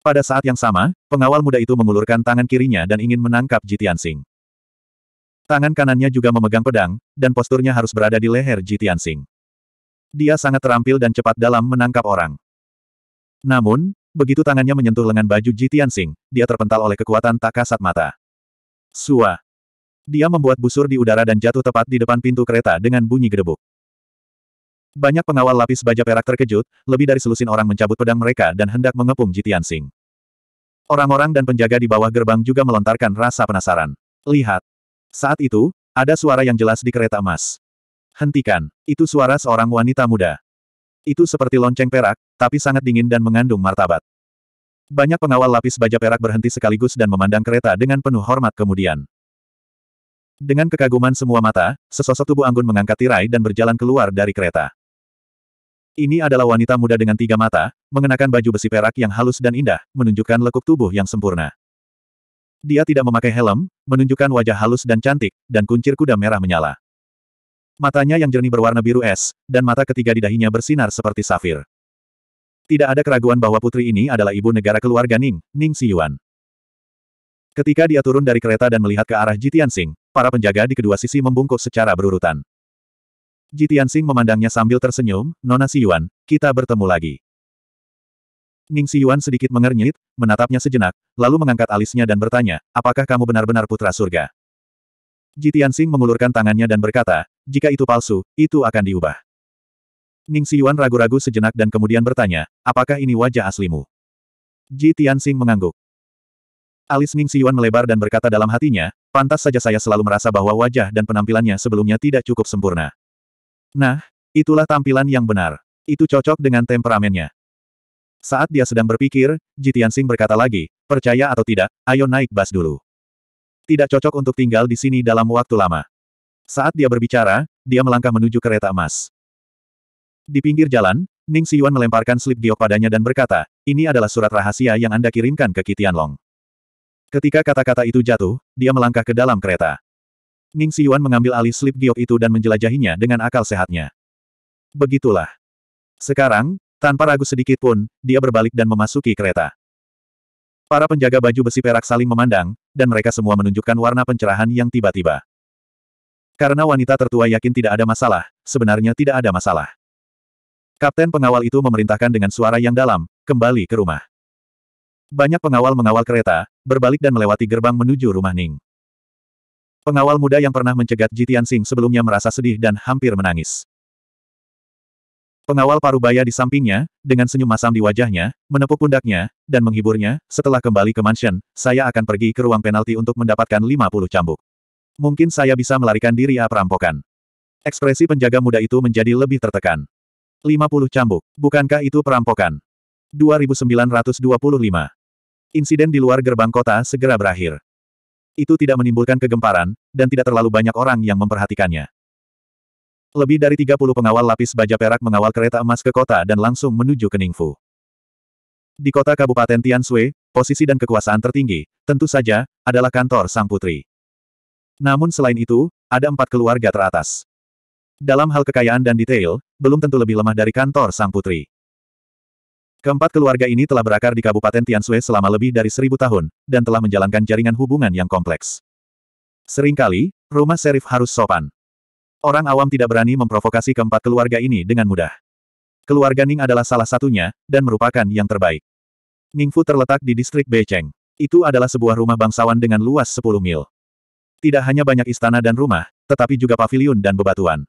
Pada saat yang sama, pengawal muda itu mengulurkan tangan kirinya dan ingin menangkap Jitian Sing. Tangan kanannya juga memegang pedang, dan posturnya harus berada di leher Jitian Sing. Dia sangat terampil dan cepat dalam menangkap orang. Namun, begitu tangannya menyentuh lengan baju Jitian Sing, dia terpental oleh kekuatan tak kasat mata. Suah. Dia membuat busur di udara dan jatuh tepat di depan pintu kereta dengan bunyi gedebuk. Banyak pengawal lapis baja perak terkejut, lebih dari selusin orang mencabut pedang mereka dan hendak mengepung Jitian Sing. Orang-orang dan penjaga di bawah gerbang juga melontarkan rasa penasaran. Lihat. Saat itu, ada suara yang jelas di kereta emas. Hentikan. Itu suara seorang wanita muda. Itu seperti lonceng perak, tapi sangat dingin dan mengandung martabat. Banyak pengawal lapis baja perak berhenti sekaligus dan memandang kereta dengan penuh hormat kemudian. Dengan kekaguman semua mata, sesosok tubuh Anggun mengangkat tirai dan berjalan keluar dari kereta. Ini adalah wanita muda dengan tiga mata, mengenakan baju besi perak yang halus dan indah, menunjukkan lekuk tubuh yang sempurna. Dia tidak memakai helm, menunjukkan wajah halus dan cantik, dan kuncir kuda merah menyala. Matanya yang jernih berwarna biru es, dan mata ketiga di dahinya bersinar seperti safir. Tidak ada keraguan bahwa putri ini adalah ibu negara keluarga Ning, Ning Siyuan. Ketika dia turun dari kereta dan melihat ke arah Jitian Sing, para penjaga di kedua sisi membungkuk secara berurutan. Jitian Sing memandangnya sambil tersenyum, Nona Siyuan, kita bertemu lagi. Ning Siyuan sedikit mengernyit, menatapnya sejenak, lalu mengangkat alisnya dan bertanya, apakah kamu benar-benar putra surga? Jitian Sing mengulurkan tangannya dan berkata, jika itu palsu, itu akan diubah. Ning Siyuan ragu-ragu sejenak dan kemudian bertanya, apakah ini wajah aslimu? Ji Tianxing mengangguk. Alis Ning Siyuan melebar dan berkata dalam hatinya, pantas saja saya selalu merasa bahwa wajah dan penampilannya sebelumnya tidak cukup sempurna. Nah, itulah tampilan yang benar. Itu cocok dengan temperamennya. Saat dia sedang berpikir, Jitian Sing berkata lagi, percaya atau tidak, ayo naik bas dulu. Tidak cocok untuk tinggal di sini dalam waktu lama. Saat dia berbicara, dia melangkah menuju kereta emas. Di pinggir jalan, Ning Siyuan melemparkan slip giok padanya dan berkata, ini adalah surat rahasia yang Anda kirimkan ke Kitian Long. Ketika kata-kata itu jatuh, dia melangkah ke dalam kereta. Ning Siyuan mengambil alih slip giok itu dan menjelajahinya dengan akal sehatnya. Begitulah. Sekarang, tanpa ragu sedikit pun, dia berbalik dan memasuki kereta. Para penjaga baju besi perak saling memandang, dan mereka semua menunjukkan warna pencerahan yang tiba-tiba. Karena wanita tertua yakin tidak ada masalah, sebenarnya tidak ada masalah. Kapten pengawal itu memerintahkan dengan suara yang dalam, kembali ke rumah. Banyak pengawal mengawal kereta, berbalik dan melewati gerbang menuju rumah Ning. Pengawal muda yang pernah mencegat Jitian Sing sebelumnya merasa sedih dan hampir menangis. Pengawal parubaya di sampingnya, dengan senyum masam di wajahnya, menepuk pundaknya, dan menghiburnya, setelah kembali ke mansion, saya akan pergi ke ruang penalti untuk mendapatkan 50 cambuk. Mungkin saya bisa melarikan diri A ah, perampokan. Ekspresi penjaga muda itu menjadi lebih tertekan. 50 cambuk, bukankah itu perampokan? 2925 Insiden di luar gerbang kota segera berakhir. Itu tidak menimbulkan kegemparan, dan tidak terlalu banyak orang yang memperhatikannya. Lebih dari 30 pengawal lapis baja perak mengawal kereta emas ke kota dan langsung menuju ke Ningfu. Di kota Kabupaten Tianshui, posisi dan kekuasaan tertinggi, tentu saja, adalah kantor sang putri. Namun selain itu, ada empat keluarga teratas. Dalam hal kekayaan dan detail, belum tentu lebih lemah dari kantor sang putri. Keempat keluarga ini telah berakar di Kabupaten Tiansue selama lebih dari seribu tahun, dan telah menjalankan jaringan hubungan yang kompleks. Seringkali, rumah serif harus sopan. Orang awam tidak berani memprovokasi keempat keluarga ini dengan mudah. Keluarga Ning adalah salah satunya, dan merupakan yang terbaik. Ningfu terletak di distrik Beicheng. Itu adalah sebuah rumah bangsawan dengan luas 10 mil. Tidak hanya banyak istana dan rumah, tetapi juga paviliun dan bebatuan.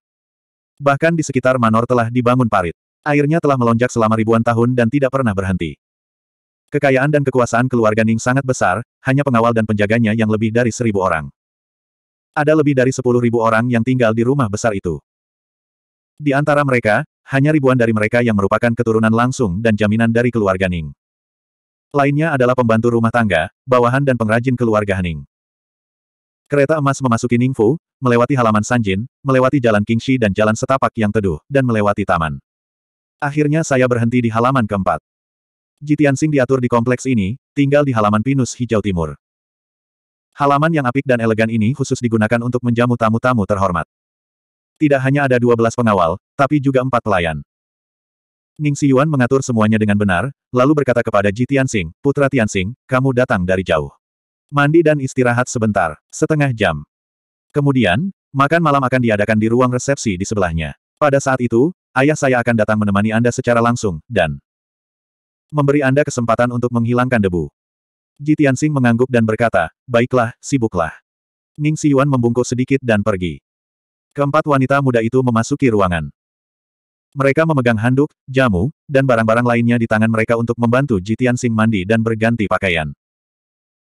Bahkan di sekitar manor telah dibangun parit. Airnya telah melonjak selama ribuan tahun dan tidak pernah berhenti. Kekayaan dan kekuasaan keluarga Ning sangat besar, hanya pengawal dan penjaganya yang lebih dari seribu orang. Ada lebih dari sepuluh ribu orang yang tinggal di rumah besar itu. Di antara mereka, hanya ribuan dari mereka yang merupakan keturunan langsung dan jaminan dari keluarga Ning. Lainnya adalah pembantu rumah tangga, bawahan dan pengrajin keluarga Ning. Kereta emas memasuki Ningfu, melewati halaman Sanjin, melewati jalan Kingshi dan jalan setapak yang teduh, dan melewati taman. Akhirnya saya berhenti di halaman keempat. Jitiansing diatur di kompleks ini, tinggal di halaman pinus hijau timur. Halaman yang apik dan elegan ini khusus digunakan untuk menjamu tamu-tamu terhormat. Tidak hanya ada 12 pengawal, tapi juga empat pelayan. Ning Siyuan mengatur semuanya dengan benar, lalu berkata kepada Ji Tianxing, Putra Tianxing, kamu datang dari jauh. Mandi dan istirahat sebentar, setengah jam. Kemudian, makan malam akan diadakan di ruang resepsi di sebelahnya. Pada saat itu, Ayah saya akan datang menemani Anda secara langsung, dan memberi Anda kesempatan untuk menghilangkan debu. Ji Tianxing mengangguk dan berkata, baiklah, sibuklah. Ning Xiyuan membungkuk sedikit dan pergi. Keempat wanita muda itu memasuki ruangan. Mereka memegang handuk, jamu, dan barang-barang lainnya di tangan mereka untuk membantu Jitian Sing mandi dan berganti pakaian.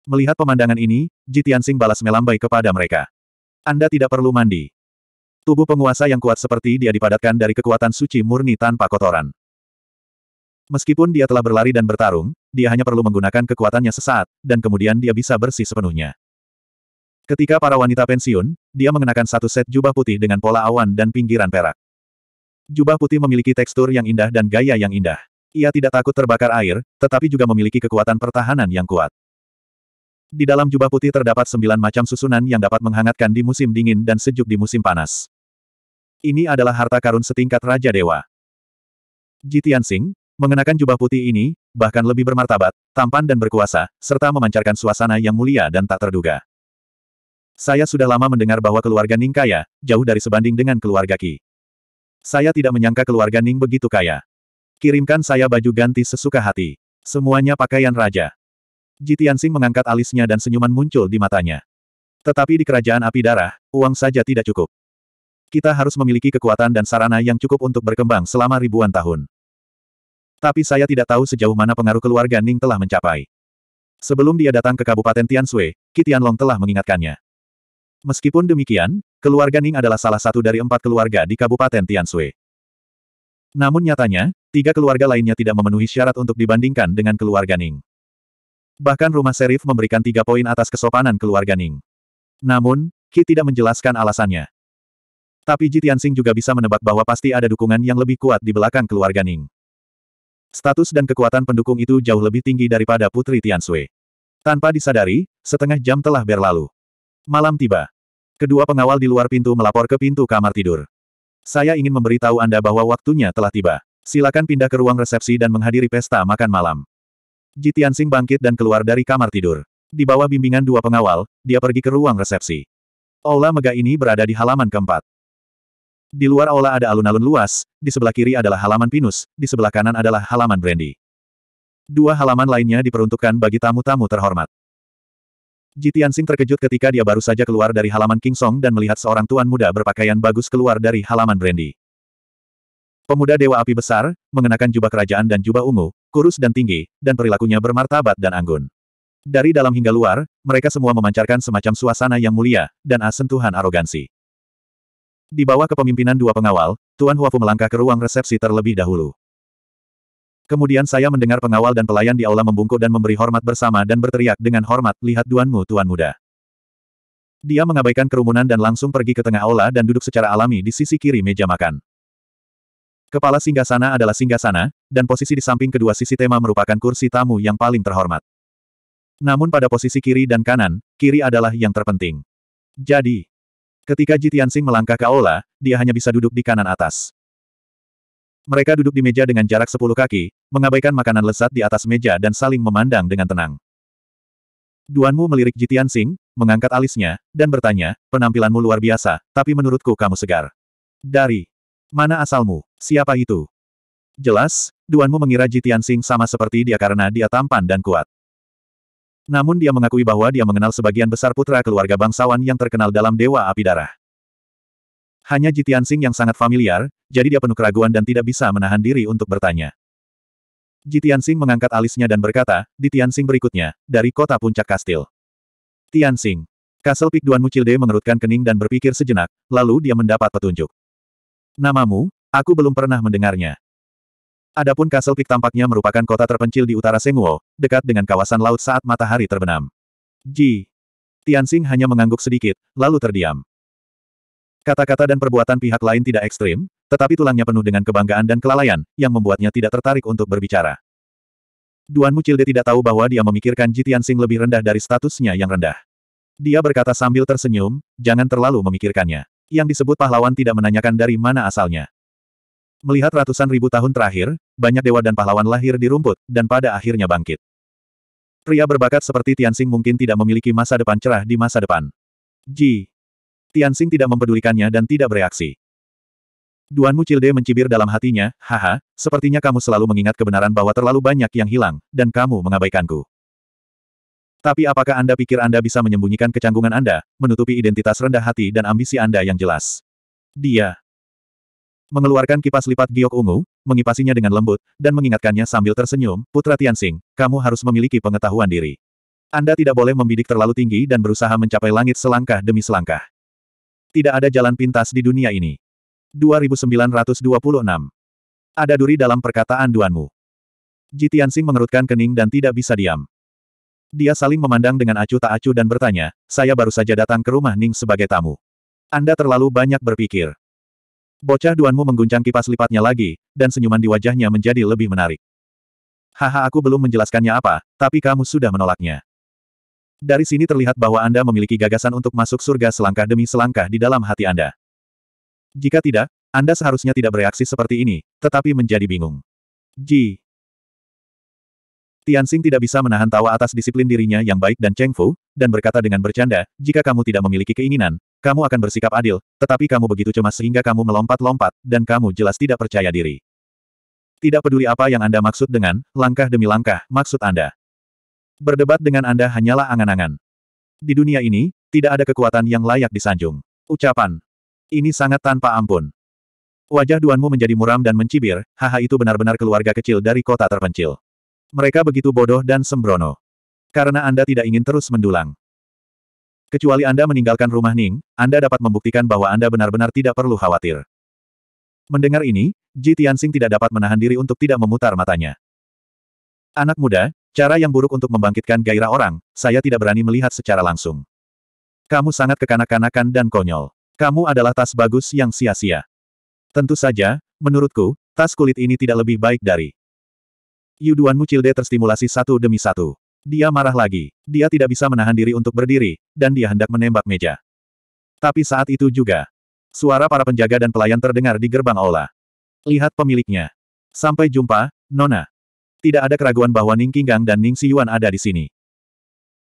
Melihat pemandangan ini, Jitian Sing balas melambai kepada mereka. Anda tidak perlu mandi. Tubuh penguasa yang kuat seperti dia dipadatkan dari kekuatan suci murni tanpa kotoran. Meskipun dia telah berlari dan bertarung, dia hanya perlu menggunakan kekuatannya sesaat, dan kemudian dia bisa bersih sepenuhnya. Ketika para wanita pensiun, dia mengenakan satu set jubah putih dengan pola awan dan pinggiran perak. Jubah putih memiliki tekstur yang indah dan gaya yang indah. Ia tidak takut terbakar air, tetapi juga memiliki kekuatan pertahanan yang kuat. Di dalam jubah putih terdapat sembilan macam susunan yang dapat menghangatkan di musim dingin dan sejuk di musim panas. Ini adalah harta karun setingkat Raja Dewa. Jitian Singh, mengenakan jubah putih ini, bahkan lebih bermartabat, tampan dan berkuasa, serta memancarkan suasana yang mulia dan tak terduga. Saya sudah lama mendengar bahwa keluarga Ning kaya, jauh dari sebanding dengan keluarga Ki. Saya tidak menyangka keluarga Ning begitu kaya. Kirimkan saya baju ganti sesuka hati. Semuanya pakaian raja. Jitian Singh mengangkat alisnya dan senyuman muncul di matanya. Tetapi di kerajaan api darah, uang saja tidak cukup kita harus memiliki kekuatan dan sarana yang cukup untuk berkembang selama ribuan tahun. Tapi saya tidak tahu sejauh mana pengaruh keluarga Ning telah mencapai. Sebelum dia datang ke Kabupaten Tianshui, Long telah mengingatkannya. Meskipun demikian, keluarga Ning adalah salah satu dari empat keluarga di Kabupaten Tianshui. Namun nyatanya, tiga keluarga lainnya tidak memenuhi syarat untuk dibandingkan dengan keluarga Ning. Bahkan rumah serif memberikan tiga poin atas kesopanan keluarga Ning. Namun, Ki tidak menjelaskan alasannya. Tapi Ji Tianxing juga bisa menebak bahwa pasti ada dukungan yang lebih kuat di belakang keluarga Ning. Status dan kekuatan pendukung itu jauh lebih tinggi daripada Putri Tianxue. Tanpa disadari, setengah jam telah berlalu. Malam tiba. Kedua pengawal di luar pintu melapor ke pintu kamar tidur. Saya ingin memberitahu Anda bahwa waktunya telah tiba. Silakan pindah ke ruang resepsi dan menghadiri pesta makan malam. Ji Tianxing bangkit dan keluar dari kamar tidur. Di bawah bimbingan dua pengawal, dia pergi ke ruang resepsi. Aula Mega ini berada di halaman keempat. Di luar aula ada alun-alun luas, di sebelah kiri adalah halaman pinus, di sebelah kanan adalah halaman brandy. Dua halaman lainnya diperuntukkan bagi tamu-tamu terhormat. Jitian Sing terkejut ketika dia baru saja keluar dari halaman King Song dan melihat seorang tuan muda berpakaian bagus keluar dari halaman brandy. Pemuda Dewa Api Besar, mengenakan jubah kerajaan dan jubah ungu, kurus dan tinggi, dan perilakunya bermartabat dan anggun. Dari dalam hingga luar, mereka semua memancarkan semacam suasana yang mulia, dan asentuhan arogansi. Di bawah kepemimpinan dua pengawal, Tuan Huafu melangkah ke ruang resepsi terlebih dahulu. Kemudian saya mendengar pengawal dan pelayan di aula membungkuk dan memberi hormat bersama dan berteriak dengan hormat, lihat Duanmu Tuan Muda. Dia mengabaikan kerumunan dan langsung pergi ke tengah aula dan duduk secara alami di sisi kiri meja makan. Kepala singgasana adalah singgasana, dan posisi di samping kedua sisi tema merupakan kursi tamu yang paling terhormat. Namun pada posisi kiri dan kanan, kiri adalah yang terpenting. Jadi, Ketika Ji Tianxing melangkah ke aula, dia hanya bisa duduk di kanan atas. Mereka duduk di meja dengan jarak sepuluh kaki, mengabaikan makanan lezat di atas meja dan saling memandang dengan tenang. Duanmu melirik Ji Tianxing, mengangkat alisnya, dan bertanya, penampilanmu luar biasa, tapi menurutku kamu segar. Dari mana asalmu? Siapa itu? Jelas, Duanmu mengira Ji Tianxing sama seperti dia karena dia tampan dan kuat. Namun dia mengakui bahwa dia mengenal sebagian besar putra keluarga bangsawan yang terkenal dalam Dewa Api Darah. Hanya Jitian Sing yang sangat familiar, jadi dia penuh keraguan dan tidak bisa menahan diri untuk bertanya. Jitian Sing mengangkat alisnya dan berkata, di Tian Sing berikutnya, dari kota puncak kastil. Tian Sing. Kastel Pik Duan Mucilde mengerutkan kening dan berpikir sejenak, lalu dia mendapat petunjuk. Namamu, aku belum pernah mendengarnya. Adapun Castle Peak tampaknya merupakan kota terpencil di utara Senguo, dekat dengan kawasan laut saat matahari terbenam. Ji. Tianxing hanya mengangguk sedikit, lalu terdiam. Kata-kata dan perbuatan pihak lain tidak ekstrim, tetapi tulangnya penuh dengan kebanggaan dan kelalaian, yang membuatnya tidak tertarik untuk berbicara. Duan Mucilde tidak tahu bahwa dia memikirkan Ji Tianxing lebih rendah dari statusnya yang rendah. Dia berkata sambil tersenyum, jangan terlalu memikirkannya. Yang disebut pahlawan tidak menanyakan dari mana asalnya. Melihat ratusan ribu tahun terakhir, banyak dewa dan pahlawan lahir di rumput, dan pada akhirnya bangkit. Pria berbakat seperti Tianxing mungkin tidak memiliki masa depan cerah di masa depan. Ji. Tianxing tidak mempedulikannya dan tidak bereaksi. Duan Mucilde mencibir dalam hatinya, haha, sepertinya kamu selalu mengingat kebenaran bahwa terlalu banyak yang hilang, dan kamu mengabaikanku. Tapi apakah Anda pikir Anda bisa menyembunyikan kecanggungan Anda, menutupi identitas rendah hati dan ambisi Anda yang jelas? Dia Mengeluarkan kipas lipat giok ungu, mengipasinya dengan lembut, dan mengingatkannya sambil tersenyum, Putra Tianxing, kamu harus memiliki pengetahuan diri. Anda tidak boleh membidik terlalu tinggi dan berusaha mencapai langit selangkah demi selangkah. Tidak ada jalan pintas di dunia ini. 2926 Ada duri dalam perkataan duanmu. Ji Tianxing mengerutkan kening dan tidak bisa diam. Dia saling memandang dengan acuh tak acuh dan bertanya, saya baru saja datang ke rumah Ning sebagai tamu. Anda terlalu banyak berpikir. Bocah Duanmu mengguncang kipas lipatnya lagi, dan senyuman di wajahnya menjadi lebih menarik. Haha aku belum menjelaskannya apa, tapi kamu sudah menolaknya. Dari sini terlihat bahwa Anda memiliki gagasan untuk masuk surga selangkah demi selangkah di dalam hati Anda. Jika tidak, Anda seharusnya tidak bereaksi seperti ini, tetapi menjadi bingung. Ji, Tianxing tidak bisa menahan tawa atas disiplin dirinya yang baik dan Cheng Fu, dan berkata dengan bercanda, jika kamu tidak memiliki keinginan, kamu akan bersikap adil, tetapi kamu begitu cemas sehingga kamu melompat-lompat, dan kamu jelas tidak percaya diri. Tidak peduli apa yang Anda maksud dengan, langkah demi langkah, maksud Anda. Berdebat dengan Anda hanyalah angan-angan. Di dunia ini, tidak ada kekuatan yang layak disanjung. Ucapan. Ini sangat tanpa ampun. Wajah Duanmu menjadi muram dan mencibir, haha itu benar-benar keluarga kecil dari kota terpencil. Mereka begitu bodoh dan sembrono. Karena Anda tidak ingin terus mendulang. Kecuali Anda meninggalkan rumah Ning, Anda dapat membuktikan bahwa Anda benar-benar tidak perlu khawatir. Mendengar ini, Ji Tianxing tidak dapat menahan diri untuk tidak memutar matanya. Anak muda, cara yang buruk untuk membangkitkan gairah orang, saya tidak berani melihat secara langsung. Kamu sangat kekanak-kanakan dan konyol. Kamu adalah tas bagus yang sia-sia. Tentu saja, menurutku, tas kulit ini tidak lebih baik dari Yuduan Mucilde terstimulasi satu demi satu. Dia marah lagi. Dia tidak bisa menahan diri untuk berdiri, dan dia hendak menembak meja. Tapi saat itu juga, suara para penjaga dan pelayan terdengar di gerbang aula. Lihat pemiliknya. Sampai jumpa, Nona. Tidak ada keraguan bahwa Ning Kinggang dan Ning Siyuan ada di sini.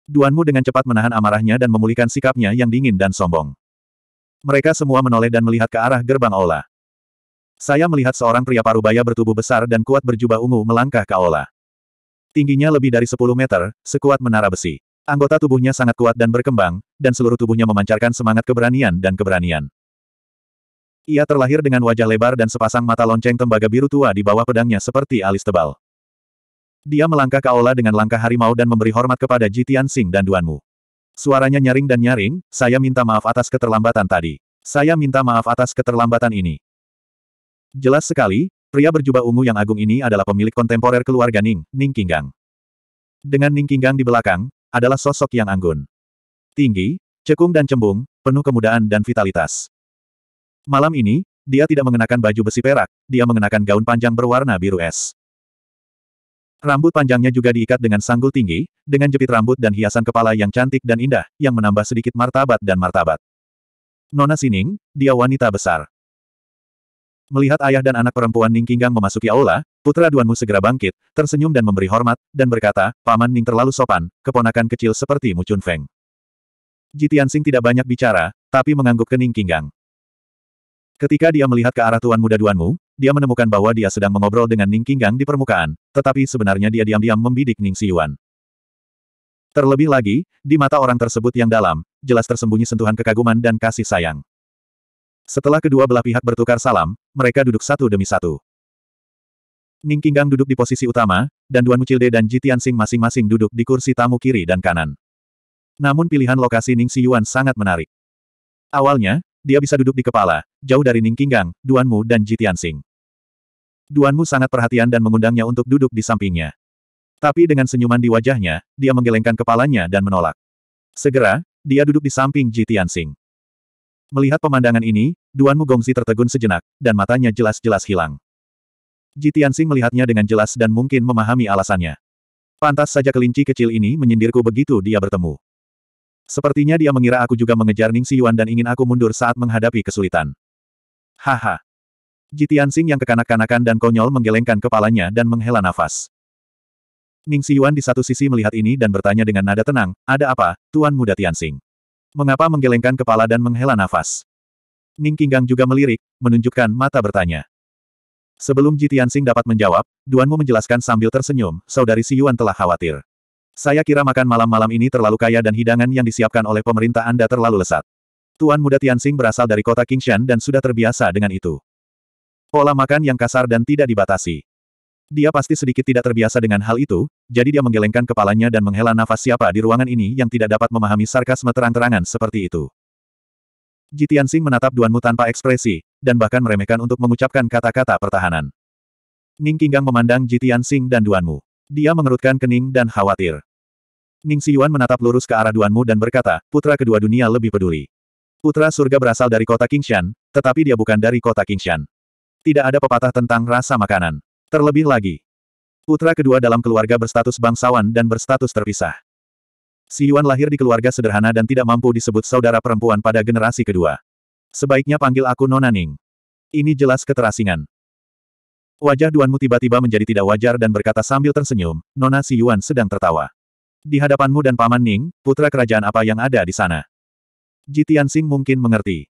Duanmu dengan cepat menahan amarahnya dan memulihkan sikapnya yang dingin dan sombong. Mereka semua menoleh dan melihat ke arah gerbang aula. Saya melihat seorang pria parubaya bertubuh besar dan kuat berjubah ungu melangkah ke aula. Tingginya lebih dari 10 meter, sekuat menara besi. Anggota tubuhnya sangat kuat dan berkembang, dan seluruh tubuhnya memancarkan semangat keberanian dan keberanian. Ia terlahir dengan wajah lebar dan sepasang mata lonceng tembaga biru tua di bawah pedangnya seperti alis tebal. Dia melangkah ke aula dengan langkah harimau dan memberi hormat kepada Jitian Sing dan Duanmu. Suaranya nyaring dan nyaring, saya minta maaf atas keterlambatan tadi. Saya minta maaf atas keterlambatan ini. Jelas sekali, pria berjubah ungu yang agung ini adalah pemilik kontemporer keluarga Ning, Ning Kinggang. Dengan Ning Kinggang di belakang, adalah sosok yang anggun. Tinggi, cekung dan cembung, penuh kemudaan dan vitalitas. Malam ini, dia tidak mengenakan baju besi perak, dia mengenakan gaun panjang berwarna biru es. Rambut panjangnya juga diikat dengan sanggul tinggi, dengan jepit rambut dan hiasan kepala yang cantik dan indah, yang menambah sedikit martabat dan martabat. Nona Sining, dia wanita besar. Melihat ayah dan anak perempuan Ning Kinggang memasuki aula, putra Duanmu segera bangkit, tersenyum dan memberi hormat, dan berkata, Paman Ning terlalu sopan, keponakan kecil seperti Mu Chun Feng. Sing tidak banyak bicara, tapi mengangguk ke Ning Kinggang. Ketika dia melihat ke arah tuan muda Duanmu, dia menemukan bahwa dia sedang mengobrol dengan Ning Kinggang di permukaan, tetapi sebenarnya dia diam-diam membidik Ning Siyuan. Terlebih lagi, di mata orang tersebut yang dalam, jelas tersembunyi sentuhan kekaguman dan kasih sayang. Setelah kedua belah pihak bertukar salam, mereka duduk satu demi satu. Ning Qinggang duduk di posisi utama, dan Duan Mucilde dan Ji Tianxing masing-masing duduk di kursi tamu kiri dan kanan. Namun pilihan lokasi Ning Si Yuan sangat menarik. Awalnya, dia bisa duduk di kepala, jauh dari Ning Duan Mu, dan Ji Tianxing. Mu sangat perhatian dan mengundangnya untuk duduk di sampingnya. Tapi dengan senyuman di wajahnya, dia menggelengkan kepalanya dan menolak. Segera, dia duduk di samping Ji Tianxing. Melihat pemandangan ini, Duan Mugongzi tertegun sejenak, dan matanya jelas-jelas hilang. Ji Tianxing melihatnya dengan jelas dan mungkin memahami alasannya. Pantas saja kelinci kecil ini menyindirku begitu dia bertemu. Sepertinya dia mengira aku juga mengejar Ning Siyuan dan ingin aku mundur saat menghadapi kesulitan. Haha. Ji Tianxing yang kekanak-kanakan dan konyol menggelengkan kepalanya dan menghela nafas. Ning Siyuan di satu sisi melihat ini dan bertanya dengan nada tenang, ada apa, Tuan Muda Tianxing? mengapa menggelengkan kepala dan menghela nafas. Ning Kinggang juga melirik, menunjukkan mata bertanya. Sebelum Jitian Sing dapat menjawab, Duanmu menjelaskan sambil tersenyum, saudari Si Yuan telah khawatir. Saya kira makan malam-malam ini terlalu kaya dan hidangan yang disiapkan oleh pemerintah Anda terlalu lesat. Tuan muda Tianxing berasal dari kota Kingshan dan sudah terbiasa dengan itu. Pola makan yang kasar dan tidak dibatasi. Dia pasti sedikit tidak terbiasa dengan hal itu, jadi dia menggelengkan kepalanya dan menghela nafas siapa di ruangan ini yang tidak dapat memahami sarkasme terang-terangan seperti itu. Jitian Sing menatap Duanmu tanpa ekspresi, dan bahkan meremehkan untuk mengucapkan kata-kata pertahanan. Ning Kinggang memandang Jitian Sing dan Duanmu. Dia mengerutkan kening dan khawatir. Ning Siyuan menatap lurus ke arah Duanmu dan berkata, putra kedua dunia lebih peduli. Putra surga berasal dari kota Kingshan, tetapi dia bukan dari kota Kingshan. Tidak ada pepatah tentang rasa makanan. Terlebih lagi, putra kedua dalam keluarga berstatus bangsawan dan berstatus terpisah. Si Yuan lahir di keluarga sederhana dan tidak mampu disebut saudara perempuan pada generasi kedua. Sebaiknya panggil aku Nona Ning. Ini jelas keterasingan. Wajah Duanmu tiba-tiba menjadi tidak wajar dan berkata sambil tersenyum, Nona Si Yuan sedang tertawa. Di hadapanmu dan Paman Ning, putra kerajaan apa yang ada di sana? Jitian Sing mungkin mengerti.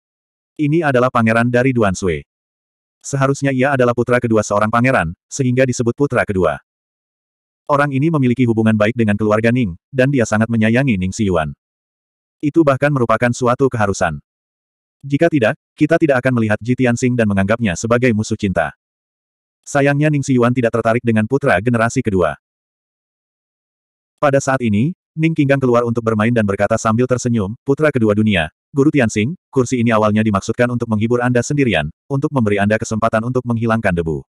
Ini adalah pangeran dari Duan Sui. Seharusnya ia adalah putra kedua seorang pangeran, sehingga disebut putra kedua. Orang ini memiliki hubungan baik dengan keluarga Ning, dan dia sangat menyayangi Ning Siyuan. Itu bahkan merupakan suatu keharusan. Jika tidak, kita tidak akan melihat Ji Tianxing dan menganggapnya sebagai musuh cinta. Sayangnya Ning Siyuan tidak tertarik dengan putra generasi kedua. Pada saat ini, Ning Kinggang keluar untuk bermain dan berkata sambil tersenyum, putra kedua dunia, Guru Tianxing, kursi ini awalnya dimaksudkan untuk menghibur Anda sendirian, untuk memberi Anda kesempatan untuk menghilangkan debu.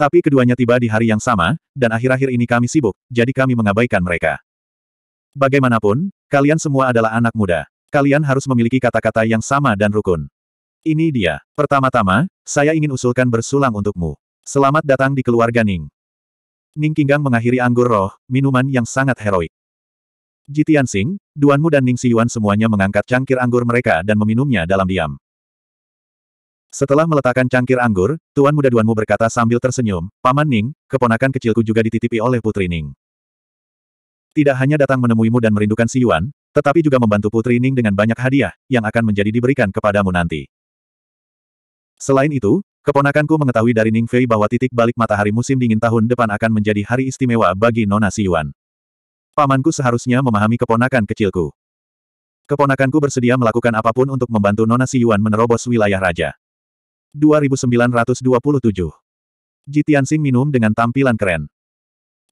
Tapi keduanya tiba di hari yang sama, dan akhir-akhir ini kami sibuk, jadi kami mengabaikan mereka. Bagaimanapun, kalian semua adalah anak muda. Kalian harus memiliki kata-kata yang sama dan rukun. Ini dia. Pertama-tama, saya ingin usulkan bersulang untukmu. Selamat datang di keluarga Ning. Ning Kinggang mengakhiri anggur roh, minuman yang sangat heroik. Ji Tianxing, Duanmu dan Ning Xiyuan semuanya mengangkat cangkir anggur mereka dan meminumnya dalam diam. Setelah meletakkan cangkir anggur, Tuan Muda Duanmu berkata sambil tersenyum, Paman Ning, keponakan kecilku juga dititipi oleh Putri Ning. Tidak hanya datang menemuimu dan merindukan Yuan, tetapi juga membantu Putri Ning dengan banyak hadiah, yang akan menjadi diberikan kepadamu nanti. Selain itu, keponakanku mengetahui dari Ning Fei bahwa titik balik matahari musim dingin tahun depan akan menjadi hari istimewa bagi Nona Yuan. Pamanku seharusnya memahami keponakan kecilku. Keponakanku bersedia melakukan apapun untuk membantu Nona Si Yuan menerobos wilayah raja. 2927 Ji Tianxing minum dengan tampilan keren.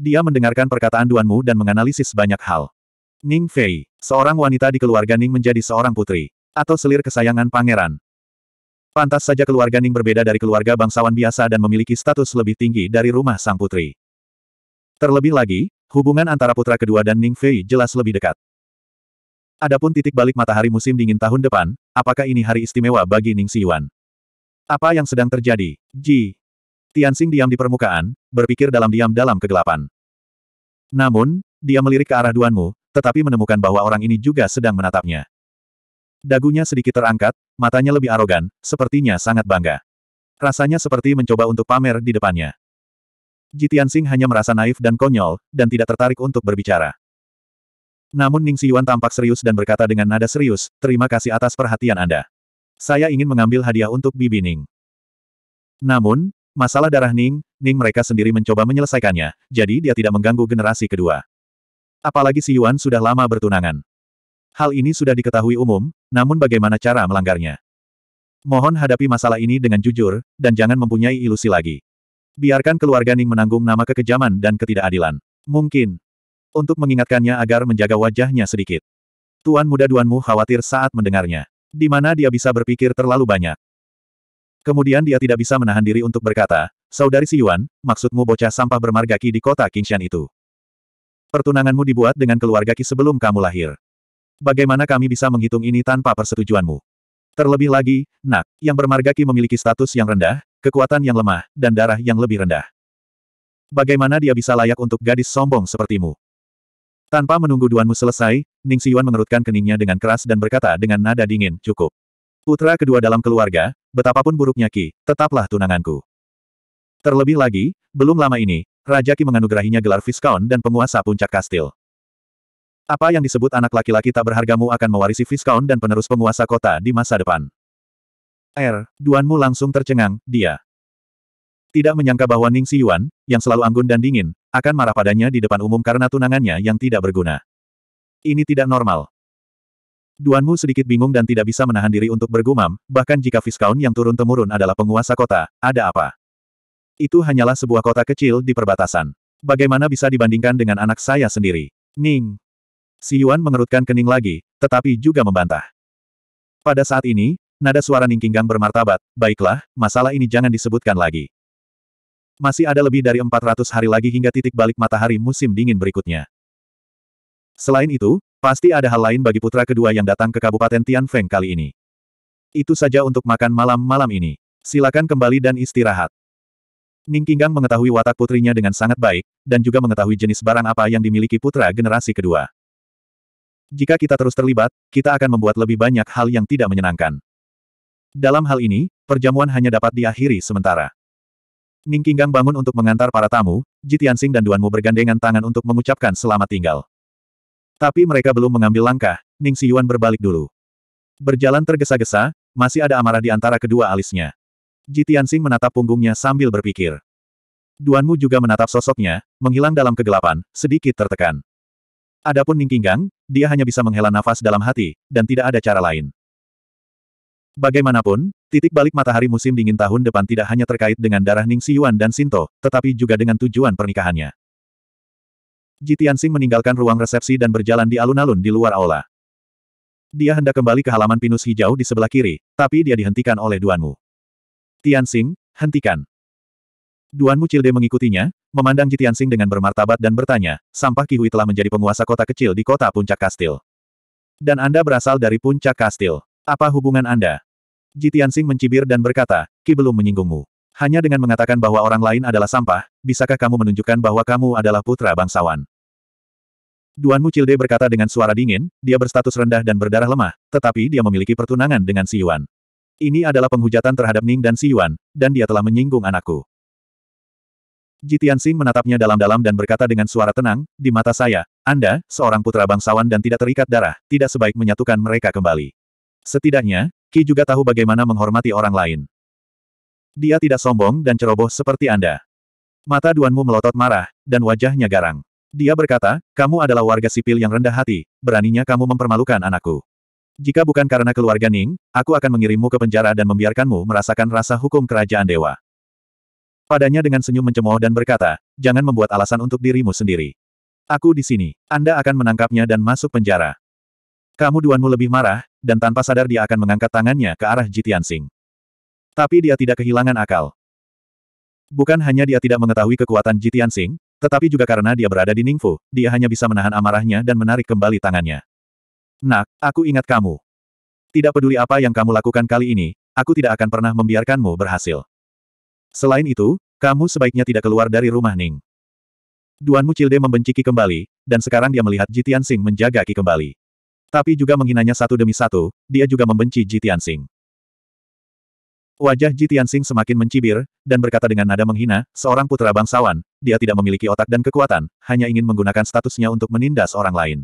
Dia mendengarkan perkataan Duanmu dan menganalisis banyak hal. Ning Fei, seorang wanita di keluarga Ning menjadi seorang putri, atau selir kesayangan pangeran. Pantas saja keluarga Ning berbeda dari keluarga bangsawan biasa dan memiliki status lebih tinggi dari rumah sang putri. Terlebih lagi, hubungan antara putra kedua dan Ning Fei jelas lebih dekat. Adapun titik balik matahari musim dingin tahun depan, apakah ini hari istimewa bagi Ning Siyuan? Apa yang sedang terjadi? Ji. Tianxing diam di permukaan, berpikir dalam diam dalam kegelapan. Namun, dia melirik ke arah Duanmu, tetapi menemukan bahwa orang ini juga sedang menatapnya. Dagunya sedikit terangkat, matanya lebih arogan, sepertinya sangat bangga. Rasanya seperti mencoba untuk pamer di depannya. Jitian Sing hanya merasa naif dan konyol, dan tidak tertarik untuk berbicara. Namun Ning Siyuan tampak serius dan berkata dengan nada serius, terima kasih atas perhatian Anda. Saya ingin mengambil hadiah untuk Bibi Ning. Namun, masalah darah Ning, Ning mereka sendiri mencoba menyelesaikannya, jadi dia tidak mengganggu generasi kedua. Apalagi si Yuan sudah lama bertunangan. Hal ini sudah diketahui umum, namun bagaimana cara melanggarnya? Mohon hadapi masalah ini dengan jujur, dan jangan mempunyai ilusi lagi. Biarkan keluarga Ning menanggung nama kekejaman dan ketidakadilan. Mungkin. Untuk mengingatkannya agar menjaga wajahnya sedikit. Tuan muda Duanmu khawatir saat mendengarnya. Di mana dia bisa berpikir terlalu banyak. Kemudian dia tidak bisa menahan diri untuk berkata, Saudari Si Yuan, maksudmu bocah sampah bermarga Qi di kota Qingshan itu. Pertunanganmu dibuat dengan keluarga Ki sebelum kamu lahir. Bagaimana kami bisa menghitung ini tanpa persetujuanmu? Terlebih lagi, nak, yang bermarga Qi memiliki status yang rendah, kekuatan yang lemah, dan darah yang lebih rendah. Bagaimana dia bisa layak untuk gadis sombong sepertimu? Tanpa menunggu duanmu selesai, Ning Siyuan mengerutkan keningnya dengan keras dan berkata dengan nada dingin, cukup. Putra kedua dalam keluarga, betapapun buruknya Ki, tetaplah tunanganku. Terlebih lagi, belum lama ini, Raja Ki menganugerahinya gelar Viscount dan penguasa puncak kastil. Apa yang disebut anak laki-laki tak berhargamu akan mewarisi Viscount dan penerus penguasa kota di masa depan. Er, Duanmu langsung tercengang, dia. Tidak menyangka bahwa Ning Si Yuan, yang selalu anggun dan dingin, akan marah padanya di depan umum karena tunangannya yang tidak berguna. Ini tidak normal. Duanmu sedikit bingung dan tidak bisa menahan diri untuk bergumam, bahkan jika Viscount yang turun-temurun adalah penguasa kota, ada apa? Itu hanyalah sebuah kota kecil di perbatasan. Bagaimana bisa dibandingkan dengan anak saya sendiri? Ning. Si Yuan mengerutkan kening lagi, tetapi juga membantah. Pada saat ini, Nada suara Ningkinggang bermartabat, baiklah, masalah ini jangan disebutkan lagi. Masih ada lebih dari 400 hari lagi hingga titik balik matahari musim dingin berikutnya. Selain itu, pasti ada hal lain bagi putra kedua yang datang ke Kabupaten Tianfeng kali ini. Itu saja untuk makan malam malam ini. Silakan kembali dan istirahat. Ning mengetahui watak putrinya dengan sangat baik, dan juga mengetahui jenis barang apa yang dimiliki putra generasi kedua. Jika kita terus terlibat, kita akan membuat lebih banyak hal yang tidak menyenangkan. Dalam hal ini, perjamuan hanya dapat diakhiri sementara. Ning Kinggang bangun untuk mengantar para tamu, Jitiansing dan Duanmu bergandengan tangan untuk mengucapkan selamat tinggal. Tapi mereka belum mengambil langkah, Ning Siyuan berbalik dulu. Berjalan tergesa-gesa, masih ada amarah di antara kedua alisnya. Jitiansing menatap punggungnya sambil berpikir. Duanmu juga menatap sosoknya, menghilang dalam kegelapan, sedikit tertekan. Adapun Ning Kinggang, dia hanya bisa menghela nafas dalam hati, dan tidak ada cara lain. Bagaimanapun, titik balik matahari musim dingin tahun depan tidak hanya terkait dengan darah Ning Xiyuan dan Sinto, tetapi juga dengan tujuan pernikahannya. Ji Tianxing meninggalkan ruang resepsi dan berjalan di alun-alun di luar aula. Dia hendak kembali ke halaman pinus hijau di sebelah kiri, tapi dia dihentikan oleh Duanmu. Tianxing, hentikan. Duanmu Cilde mengikutinya, memandang Ji Tianxing dengan bermartabat dan bertanya, sampah Kihui telah menjadi penguasa kota kecil di kota Puncak Kastil. Dan Anda berasal dari Puncak Kastil. Apa hubungan Anda? Ji Tianxing mencibir dan berkata, Ki belum menyinggungmu. Hanya dengan mengatakan bahwa orang lain adalah sampah, bisakah kamu menunjukkan bahwa kamu adalah putra bangsawan? Duan Mu Childe berkata dengan suara dingin, dia berstatus rendah dan berdarah lemah, tetapi dia memiliki pertunangan dengan Si Yuan. Ini adalah penghujatan terhadap Ning dan Si Yuan, dan dia telah menyinggung anakku. Ji Tianxing menatapnya dalam-dalam dan berkata dengan suara tenang, di mata saya, Anda, seorang putra bangsawan dan tidak terikat darah, tidak sebaik menyatukan mereka kembali. Setidaknya, Ki juga tahu bagaimana menghormati orang lain. Dia tidak sombong dan ceroboh seperti Anda. Mata Duanmu melotot marah, dan wajahnya garang. Dia berkata, kamu adalah warga sipil yang rendah hati, beraninya kamu mempermalukan anakku. Jika bukan karena keluarga Ning, aku akan mengirimmu ke penjara dan membiarkanmu merasakan rasa hukum kerajaan dewa. Padanya dengan senyum mencemooh dan berkata, jangan membuat alasan untuk dirimu sendiri. Aku di sini. Anda akan menangkapnya dan masuk penjara. Kamu Duanmu lebih marah, dan tanpa sadar dia akan mengangkat tangannya ke arah Jitian Sing. Tapi dia tidak kehilangan akal. Bukan hanya dia tidak mengetahui kekuatan Jitian Sing, tetapi juga karena dia berada di Ningfu, dia hanya bisa menahan amarahnya dan menarik kembali tangannya. Nak, aku ingat kamu. Tidak peduli apa yang kamu lakukan kali ini, aku tidak akan pernah membiarkanmu berhasil. Selain itu, kamu sebaiknya tidak keluar dari rumah Ning. Duanmu Mucilde membenci kembali, dan sekarang dia melihat Jitian Sing menjaga Ki kembali. Tapi juga menghinanya satu demi satu, dia juga membenci Ji Tianxing. Wajah Ji Tianxing semakin mencibir, dan berkata dengan nada menghina, seorang putra bangsawan, dia tidak memiliki otak dan kekuatan, hanya ingin menggunakan statusnya untuk menindas orang lain.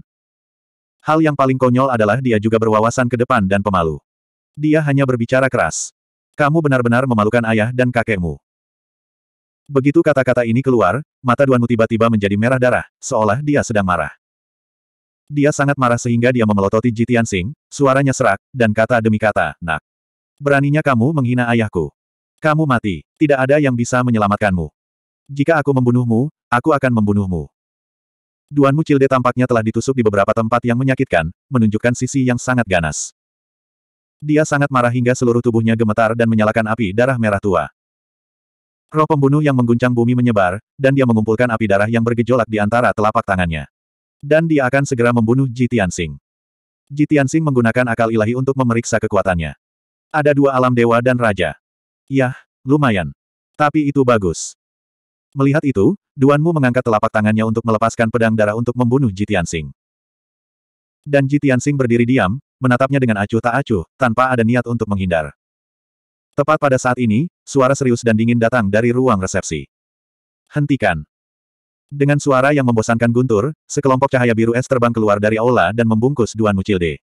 Hal yang paling konyol adalah dia juga berwawasan ke depan dan pemalu. Dia hanya berbicara keras. Kamu benar-benar memalukan ayah dan kakekmu. Begitu kata-kata ini keluar, mata Duanmu tiba-tiba menjadi merah darah, seolah dia sedang marah. Dia sangat marah sehingga dia memelototi Jitian Tianxing, suaranya serak, dan kata demi kata, nak. Beraninya kamu menghina ayahku. Kamu mati, tidak ada yang bisa menyelamatkanmu. Jika aku membunuhmu, aku akan membunuhmu. Duan Mucilde tampaknya telah ditusuk di beberapa tempat yang menyakitkan, menunjukkan sisi yang sangat ganas. Dia sangat marah hingga seluruh tubuhnya gemetar dan menyalakan api darah merah tua. Roh pembunuh yang mengguncang bumi menyebar, dan dia mengumpulkan api darah yang bergejolak di antara telapak tangannya. Dan dia akan segera membunuh Ji Tianxing. Ji Tianxing menggunakan akal ilahi untuk memeriksa kekuatannya. Ada dua alam dewa dan raja. Yah, lumayan. Tapi itu bagus. Melihat itu, Duanmu mengangkat telapak tangannya untuk melepaskan pedang darah untuk membunuh Jitian Sing. Dan Jitian Sing berdiri diam, menatapnya dengan acuh tak acuh, tanpa ada niat untuk menghindar. Tepat pada saat ini, suara serius dan dingin datang dari ruang resepsi. Hentikan. Dengan suara yang membosankan guntur, sekelompok cahaya biru es terbang keluar dari aula dan membungkus Duan Mucilde.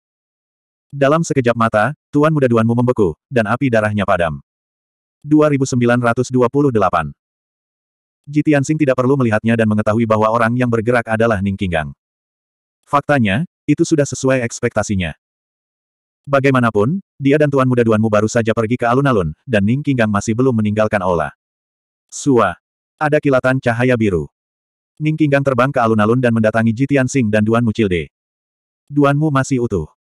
Dalam sekejap mata, tuan muda Duanmu membeku, dan api darahnya padam. 2928 Jitiansing tidak perlu melihatnya dan mengetahui bahwa orang yang bergerak adalah Ning Kinggang. Faktanya, itu sudah sesuai ekspektasinya. Bagaimanapun, dia dan tuan muda Duanmu baru saja pergi ke alun-alun, dan Ning Kinggang masih belum meninggalkan Ola. Sua. Ada kilatan cahaya biru. Ning Kinggang terbang ke alun-alun dan mendatangi Jitian Sing dan Duan Mucilde. Duanmu masih utuh.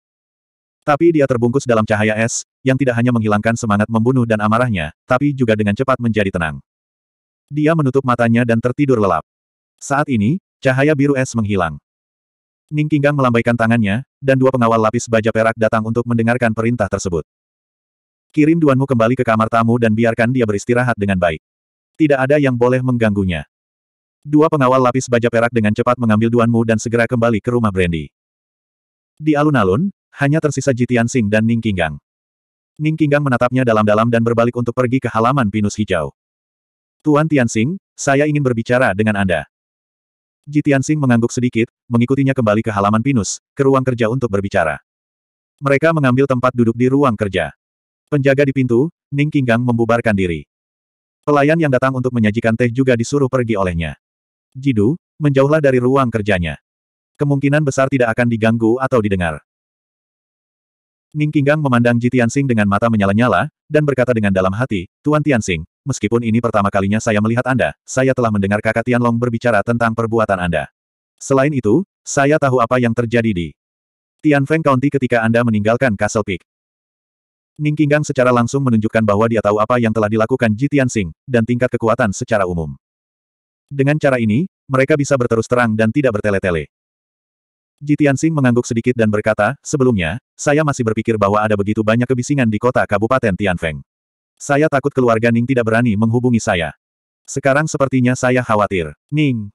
Tapi dia terbungkus dalam cahaya es, yang tidak hanya menghilangkan semangat membunuh dan amarahnya, tapi juga dengan cepat menjadi tenang. Dia menutup matanya dan tertidur lelap. Saat ini, cahaya biru es menghilang. Ning Kinggang melambaikan tangannya, dan dua pengawal lapis baja perak datang untuk mendengarkan perintah tersebut. Kirim Duanmu kembali ke kamar tamu dan biarkan dia beristirahat dengan baik. Tidak ada yang boleh mengganggunya. Dua pengawal lapis baja perak dengan cepat mengambil Duanmu dan segera kembali ke rumah Brandy. Di alun-alun, hanya tersisa Jitian Sing dan Ning Kinggang. Ning Kinggang menatapnya dalam-dalam dan berbalik untuk pergi ke halaman pinus hijau. Tuan Tian Sing, saya ingin berbicara dengan Anda. Jitian Sing mengangguk sedikit, mengikutinya kembali ke halaman pinus, ke ruang kerja untuk berbicara. Mereka mengambil tempat duduk di ruang kerja. Penjaga di pintu, Ning Kinggang membubarkan diri. Pelayan yang datang untuk menyajikan teh juga disuruh pergi olehnya. Jidu, menjauhlah dari ruang kerjanya. Kemungkinan besar tidak akan diganggu atau didengar. Ning Kinggang memandang Ji Tianxing dengan mata menyala-nyala, dan berkata dengan dalam hati, Tuan Tianxing, meskipun ini pertama kalinya saya melihat Anda, saya telah mendengar kakak Tianlong berbicara tentang perbuatan Anda. Selain itu, saya tahu apa yang terjadi di Tianfeng County ketika Anda meninggalkan Castle Peak. Ning Kinggang secara langsung menunjukkan bahwa dia tahu apa yang telah dilakukan Ji Tianxing, dan tingkat kekuatan secara umum. Dengan cara ini, mereka bisa berterus terang dan tidak bertele-tele. Jitiansing mengangguk sedikit dan berkata, sebelumnya, saya masih berpikir bahwa ada begitu banyak kebisingan di kota Kabupaten Tianfeng. Saya takut keluarga Ning tidak berani menghubungi saya. Sekarang sepertinya saya khawatir. Ning.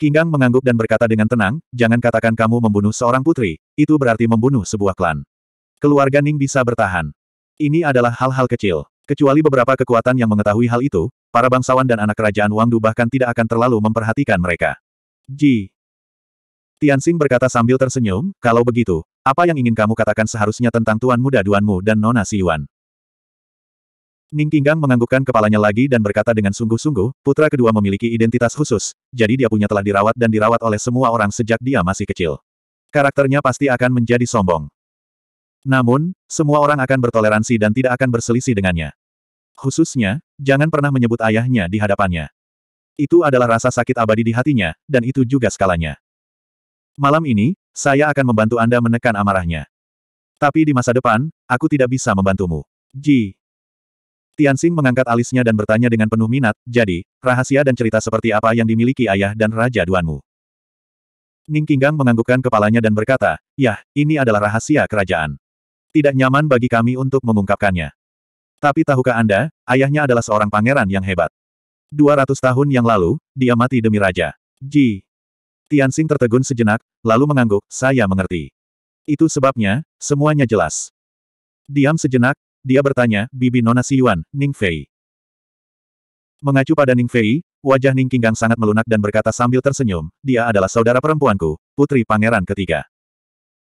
Kinggang mengangguk dan berkata dengan tenang, jangan katakan kamu membunuh seorang putri, itu berarti membunuh sebuah klan. Keluarga Ning bisa bertahan. Ini adalah hal-hal kecil. Kecuali beberapa kekuatan yang mengetahui hal itu, para bangsawan dan anak kerajaan Wangdu bahkan tidak akan terlalu memperhatikan mereka. Ji. Tianxing berkata sambil tersenyum, kalau begitu, apa yang ingin kamu katakan seharusnya tentang tuan muda duanmu dan nona Siyuan? Ning Kinggang menganggukkan kepalanya lagi dan berkata dengan sungguh-sungguh, putra kedua memiliki identitas khusus, jadi dia punya telah dirawat dan dirawat oleh semua orang sejak dia masih kecil. Karakternya pasti akan menjadi sombong. Namun, semua orang akan bertoleransi dan tidak akan berselisih dengannya. Khususnya, jangan pernah menyebut ayahnya di hadapannya. Itu adalah rasa sakit abadi di hatinya, dan itu juga skalanya. Malam ini, saya akan membantu Anda menekan amarahnya. Tapi di masa depan, aku tidak bisa membantumu. Ji. Tianxing mengangkat alisnya dan bertanya dengan penuh minat, jadi, rahasia dan cerita seperti apa yang dimiliki ayah dan raja duanmu? Ning Kinggang menganggukkan kepalanya dan berkata, Yah, ini adalah rahasia kerajaan. Tidak nyaman bagi kami untuk mengungkapkannya. Tapi tahukah Anda, ayahnya adalah seorang pangeran yang hebat. 200 tahun yang lalu, dia mati demi raja. Ji. Tianxing tertegun sejenak, lalu mengangguk, saya mengerti. Itu sebabnya, semuanya jelas. Diam sejenak, dia bertanya, Bibi Nona Siyuan, Ning Fei. Mengacu pada Ning Fei, wajah Ning Kinggang sangat melunak dan berkata sambil tersenyum, dia adalah saudara perempuanku, putri pangeran ketiga.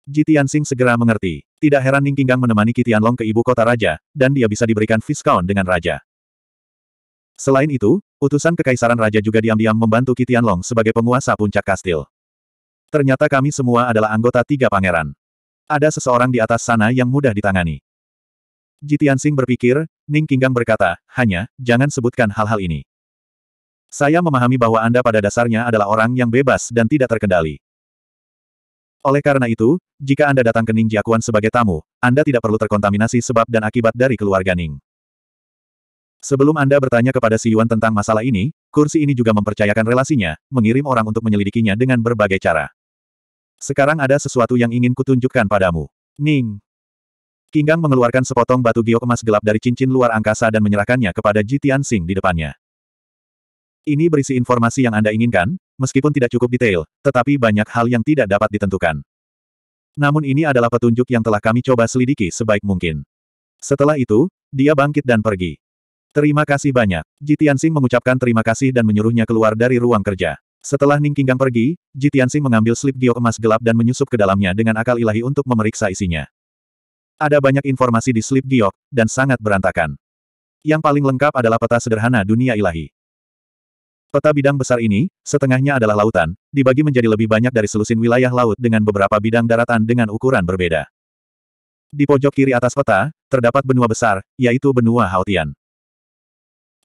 Ji Tianxing segera mengerti. Tidak heran Ning Qinggang menemani Long ke ibu kota raja, dan dia bisa diberikan viscount dengan raja. Selain itu, utusan kekaisaran raja juga diam-diam membantu Kitian Long sebagai penguasa puncak kastil. Ternyata kami semua adalah anggota tiga pangeran. Ada seseorang di atas sana yang mudah ditangani. Ji Tianxing berpikir, Ning Qinggang berkata, hanya, jangan sebutkan hal-hal ini. Saya memahami bahwa Anda pada dasarnya adalah orang yang bebas dan tidak terkendali. Oleh karena itu, jika Anda datang ke Ning Jiakuan sebagai tamu, Anda tidak perlu terkontaminasi sebab dan akibat dari keluarga Ning. Sebelum Anda bertanya kepada Si Yuan tentang masalah ini, kursi ini juga mempercayakan relasinya, mengirim orang untuk menyelidikinya dengan berbagai cara. Sekarang ada sesuatu yang ingin kutunjukkan padamu. Ning. Kinggang mengeluarkan sepotong batu giok emas gelap dari cincin luar angkasa dan menyerahkannya kepada Jitian Sing di depannya. Ini berisi informasi yang Anda inginkan, meskipun tidak cukup detail, tetapi banyak hal yang tidak dapat ditentukan. Namun ini adalah petunjuk yang telah kami coba selidiki sebaik mungkin. Setelah itu, dia bangkit dan pergi. Terima kasih banyak. Ji mengucapkan terima kasih dan menyuruhnya keluar dari ruang kerja. Setelah Ning Kinggang pergi, Ji mengambil slip giok emas gelap dan menyusup ke dalamnya dengan akal ilahi untuk memeriksa isinya. Ada banyak informasi di slip giok, dan sangat berantakan. Yang paling lengkap adalah peta sederhana dunia ilahi. Peta bidang besar ini, setengahnya adalah lautan, dibagi menjadi lebih banyak dari selusin wilayah laut dengan beberapa bidang daratan dengan ukuran berbeda. Di pojok kiri atas peta, terdapat benua besar, yaitu benua Haotian.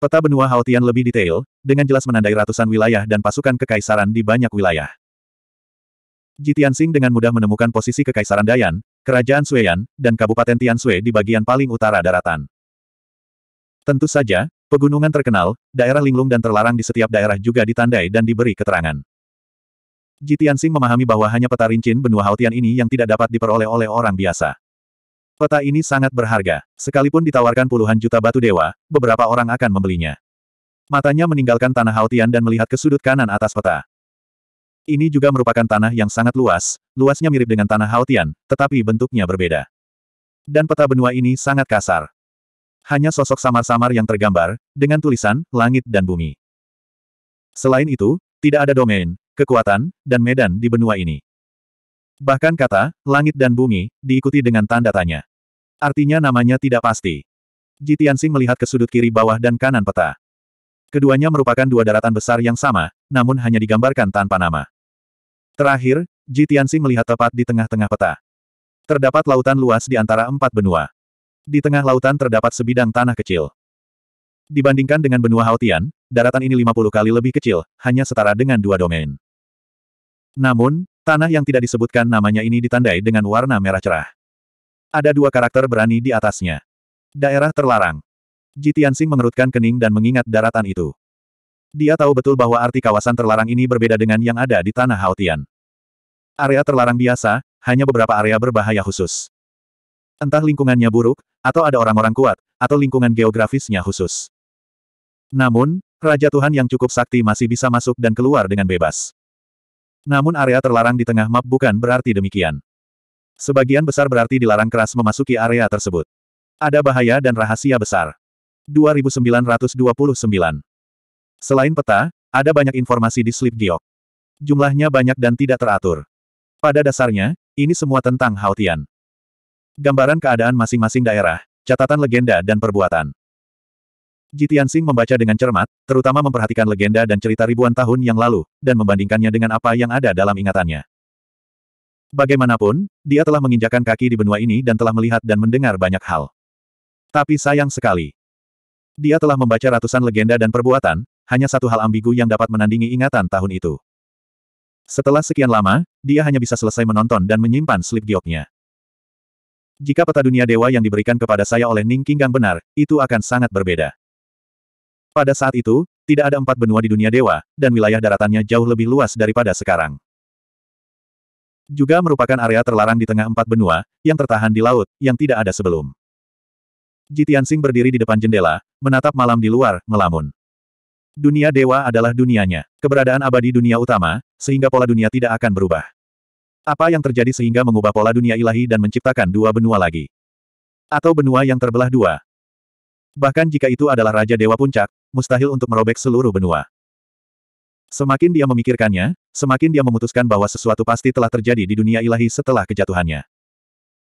Peta benua Haotian lebih detail, dengan jelas menandai ratusan wilayah dan pasukan kekaisaran di banyak wilayah. Jitiansing dengan mudah menemukan posisi kekaisaran Dayan, kerajaan Sueyan, dan kabupaten Tian Sue di bagian paling utara daratan. Tentu saja, Pegunungan terkenal, daerah linglung dan terlarang di setiap daerah juga ditandai dan diberi keterangan. Jitiansing memahami bahwa hanya peta rincin benua Haotian ini yang tidak dapat diperoleh oleh orang biasa. Peta ini sangat berharga. Sekalipun ditawarkan puluhan juta batu dewa, beberapa orang akan membelinya. Matanya meninggalkan tanah Haotian dan melihat ke sudut kanan atas peta. Ini juga merupakan tanah yang sangat luas, luasnya mirip dengan tanah Haotian, tetapi bentuknya berbeda. Dan peta benua ini sangat kasar hanya sosok samar-samar yang tergambar, dengan tulisan, langit dan bumi. Selain itu, tidak ada domain, kekuatan, dan medan di benua ini. Bahkan kata, langit dan bumi, diikuti dengan tanda tanya. Artinya namanya tidak pasti. Jitiansing melihat ke sudut kiri bawah dan kanan peta. Keduanya merupakan dua daratan besar yang sama, namun hanya digambarkan tanpa nama. Terakhir, Jitiansing melihat tepat di tengah-tengah peta. Terdapat lautan luas di antara empat benua. Di tengah lautan terdapat sebidang tanah kecil. Dibandingkan dengan benua Haotian, daratan ini 50 kali lebih kecil, hanya setara dengan dua domain. Namun, tanah yang tidak disebutkan namanya ini ditandai dengan warna merah cerah. Ada dua karakter berani di atasnya. Daerah terlarang. Jitiansing mengerutkan kening dan mengingat daratan itu. Dia tahu betul bahwa arti kawasan terlarang ini berbeda dengan yang ada di tanah Haotian. Area terlarang biasa, hanya beberapa area berbahaya khusus. Entah lingkungannya buruk, atau ada orang-orang kuat, atau lingkungan geografisnya khusus. Namun, Raja Tuhan yang cukup sakti masih bisa masuk dan keluar dengan bebas. Namun area terlarang di tengah map bukan berarti demikian. Sebagian besar berarti dilarang keras memasuki area tersebut. Ada bahaya dan rahasia besar. 2929 Selain peta, ada banyak informasi di slip giok. Jumlahnya banyak dan tidak teratur. Pada dasarnya, ini semua tentang Haotian. Gambaran keadaan masing-masing daerah, catatan legenda dan perbuatan. Jitian Sing membaca dengan cermat, terutama memperhatikan legenda dan cerita ribuan tahun yang lalu, dan membandingkannya dengan apa yang ada dalam ingatannya. Bagaimanapun, dia telah menginjakan kaki di benua ini dan telah melihat dan mendengar banyak hal. Tapi sayang sekali. Dia telah membaca ratusan legenda dan perbuatan, hanya satu hal ambigu yang dapat menandingi ingatan tahun itu. Setelah sekian lama, dia hanya bisa selesai menonton dan menyimpan slip gioknya. Jika peta dunia dewa yang diberikan kepada saya oleh Ning Kinggang benar, itu akan sangat berbeda. Pada saat itu, tidak ada empat benua di dunia dewa, dan wilayah daratannya jauh lebih luas daripada sekarang. Juga merupakan area terlarang di tengah empat benua, yang tertahan di laut, yang tidak ada sebelum. Jitiansing berdiri di depan jendela, menatap malam di luar, melamun. Dunia dewa adalah dunianya, keberadaan abadi dunia utama, sehingga pola dunia tidak akan berubah. Apa yang terjadi sehingga mengubah pola dunia ilahi dan menciptakan dua benua lagi? Atau benua yang terbelah dua? Bahkan jika itu adalah Raja Dewa Puncak, mustahil untuk merobek seluruh benua. Semakin dia memikirkannya, semakin dia memutuskan bahwa sesuatu pasti telah terjadi di dunia ilahi setelah kejatuhannya.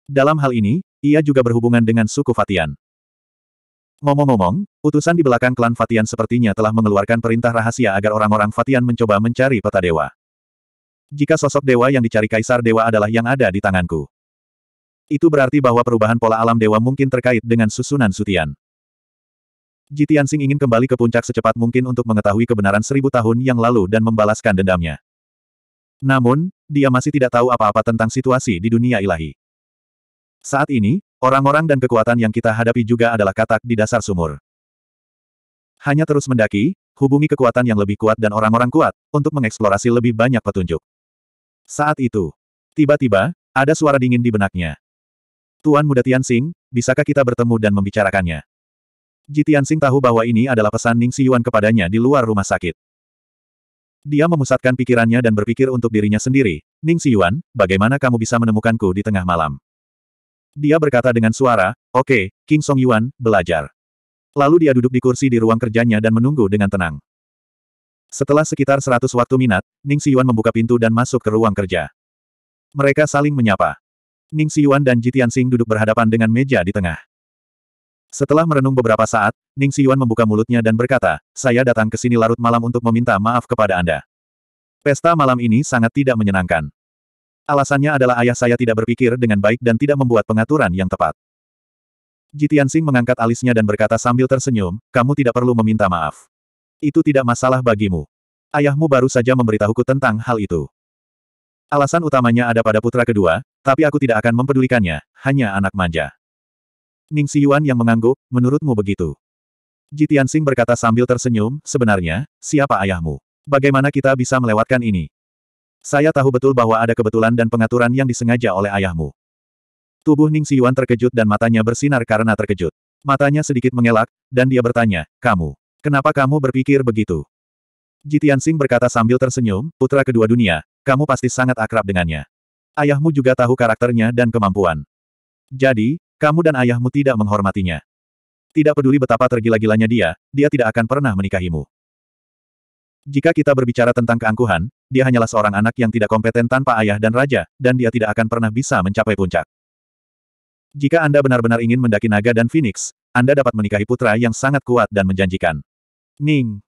Dalam hal ini, ia juga berhubungan dengan suku Fatian. Ngomong-ngomong, utusan di belakang klan Fatian sepertinya telah mengeluarkan perintah rahasia agar orang-orang Fatian mencoba mencari peta dewa. Jika sosok dewa yang dicari kaisar dewa adalah yang ada di tanganku. Itu berarti bahwa perubahan pola alam dewa mungkin terkait dengan susunan sutian. Jitiansing ingin kembali ke puncak secepat mungkin untuk mengetahui kebenaran seribu tahun yang lalu dan membalaskan dendamnya. Namun, dia masih tidak tahu apa-apa tentang situasi di dunia ilahi. Saat ini, orang-orang dan kekuatan yang kita hadapi juga adalah katak di dasar sumur. Hanya terus mendaki, hubungi kekuatan yang lebih kuat dan orang-orang kuat, untuk mengeksplorasi lebih banyak petunjuk. Saat itu, tiba-tiba, ada suara dingin di benaknya. Tuan Muda Tianxing, bisakah kita bertemu dan membicarakannya? Ji Tianxing tahu bahwa ini adalah pesan Ning Si Yuan kepadanya di luar rumah sakit. Dia memusatkan pikirannya dan berpikir untuk dirinya sendiri, Ning Si Yuan, bagaimana kamu bisa menemukanku di tengah malam? Dia berkata dengan suara, oke, okay, King Song Yuan, belajar. Lalu dia duduk di kursi di ruang kerjanya dan menunggu dengan tenang. Setelah sekitar 100 waktu minat, Ning Siyuan membuka pintu dan masuk ke ruang kerja. Mereka saling menyapa. Ning Siyuan dan Jitian Sing duduk berhadapan dengan meja di tengah. Setelah merenung beberapa saat, Ning Siyuan membuka mulutnya dan berkata, saya datang ke sini larut malam untuk meminta maaf kepada Anda. Pesta malam ini sangat tidak menyenangkan. Alasannya adalah ayah saya tidak berpikir dengan baik dan tidak membuat pengaturan yang tepat. Jitian Sing mengangkat alisnya dan berkata sambil tersenyum, kamu tidak perlu meminta maaf. Itu tidak masalah bagimu. Ayahmu baru saja memberitahuku tentang hal itu. Alasan utamanya ada pada putra kedua, tapi aku tidak akan mempedulikannya, hanya anak manja. Ning Yuan yang mengangguk, menurutmu begitu? Jitian Sing berkata sambil tersenyum, sebenarnya, siapa ayahmu? Bagaimana kita bisa melewatkan ini? Saya tahu betul bahwa ada kebetulan dan pengaturan yang disengaja oleh ayahmu. Tubuh Ning Yuan terkejut dan matanya bersinar karena terkejut. Matanya sedikit mengelak, dan dia bertanya, kamu. Kenapa kamu berpikir begitu? Jitian Sing berkata sambil tersenyum, putra kedua dunia, kamu pasti sangat akrab dengannya. Ayahmu juga tahu karakternya dan kemampuan. Jadi, kamu dan ayahmu tidak menghormatinya. Tidak peduli betapa tergila-gilanya dia, dia tidak akan pernah menikahimu. Jika kita berbicara tentang keangkuhan, dia hanyalah seorang anak yang tidak kompeten tanpa ayah dan raja, dan dia tidak akan pernah bisa mencapai puncak. Jika Anda benar-benar ingin mendaki naga dan phoenix, Anda dapat menikahi putra yang sangat kuat dan menjanjikan. Ning.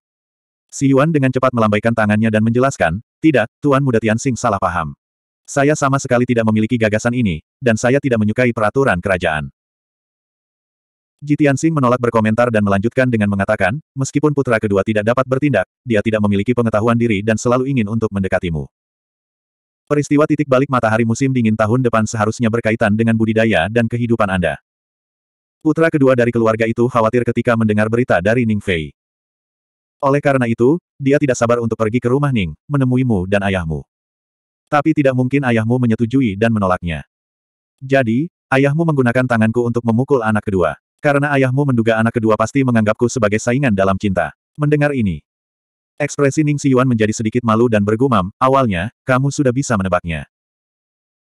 Si Yuan dengan cepat melambaikan tangannya dan menjelaskan, tidak, Tuan Muda Tianxing salah paham. Saya sama sekali tidak memiliki gagasan ini, dan saya tidak menyukai peraturan kerajaan. Ji Tianxing menolak berkomentar dan melanjutkan dengan mengatakan, meskipun putra kedua tidak dapat bertindak, dia tidak memiliki pengetahuan diri dan selalu ingin untuk mendekatimu. Peristiwa titik balik matahari musim dingin tahun depan seharusnya berkaitan dengan budidaya dan kehidupan Anda. Putra kedua dari keluarga itu khawatir ketika mendengar berita dari Ning Fei. Oleh karena itu, dia tidak sabar untuk pergi ke rumah Ning, menemuimu dan ayahmu. Tapi tidak mungkin ayahmu menyetujui dan menolaknya. Jadi, ayahmu menggunakan tanganku untuk memukul anak kedua. Karena ayahmu menduga anak kedua pasti menganggapku sebagai saingan dalam cinta. Mendengar ini. Ekspresi Ning Siyuan menjadi sedikit malu dan bergumam, awalnya, kamu sudah bisa menebaknya.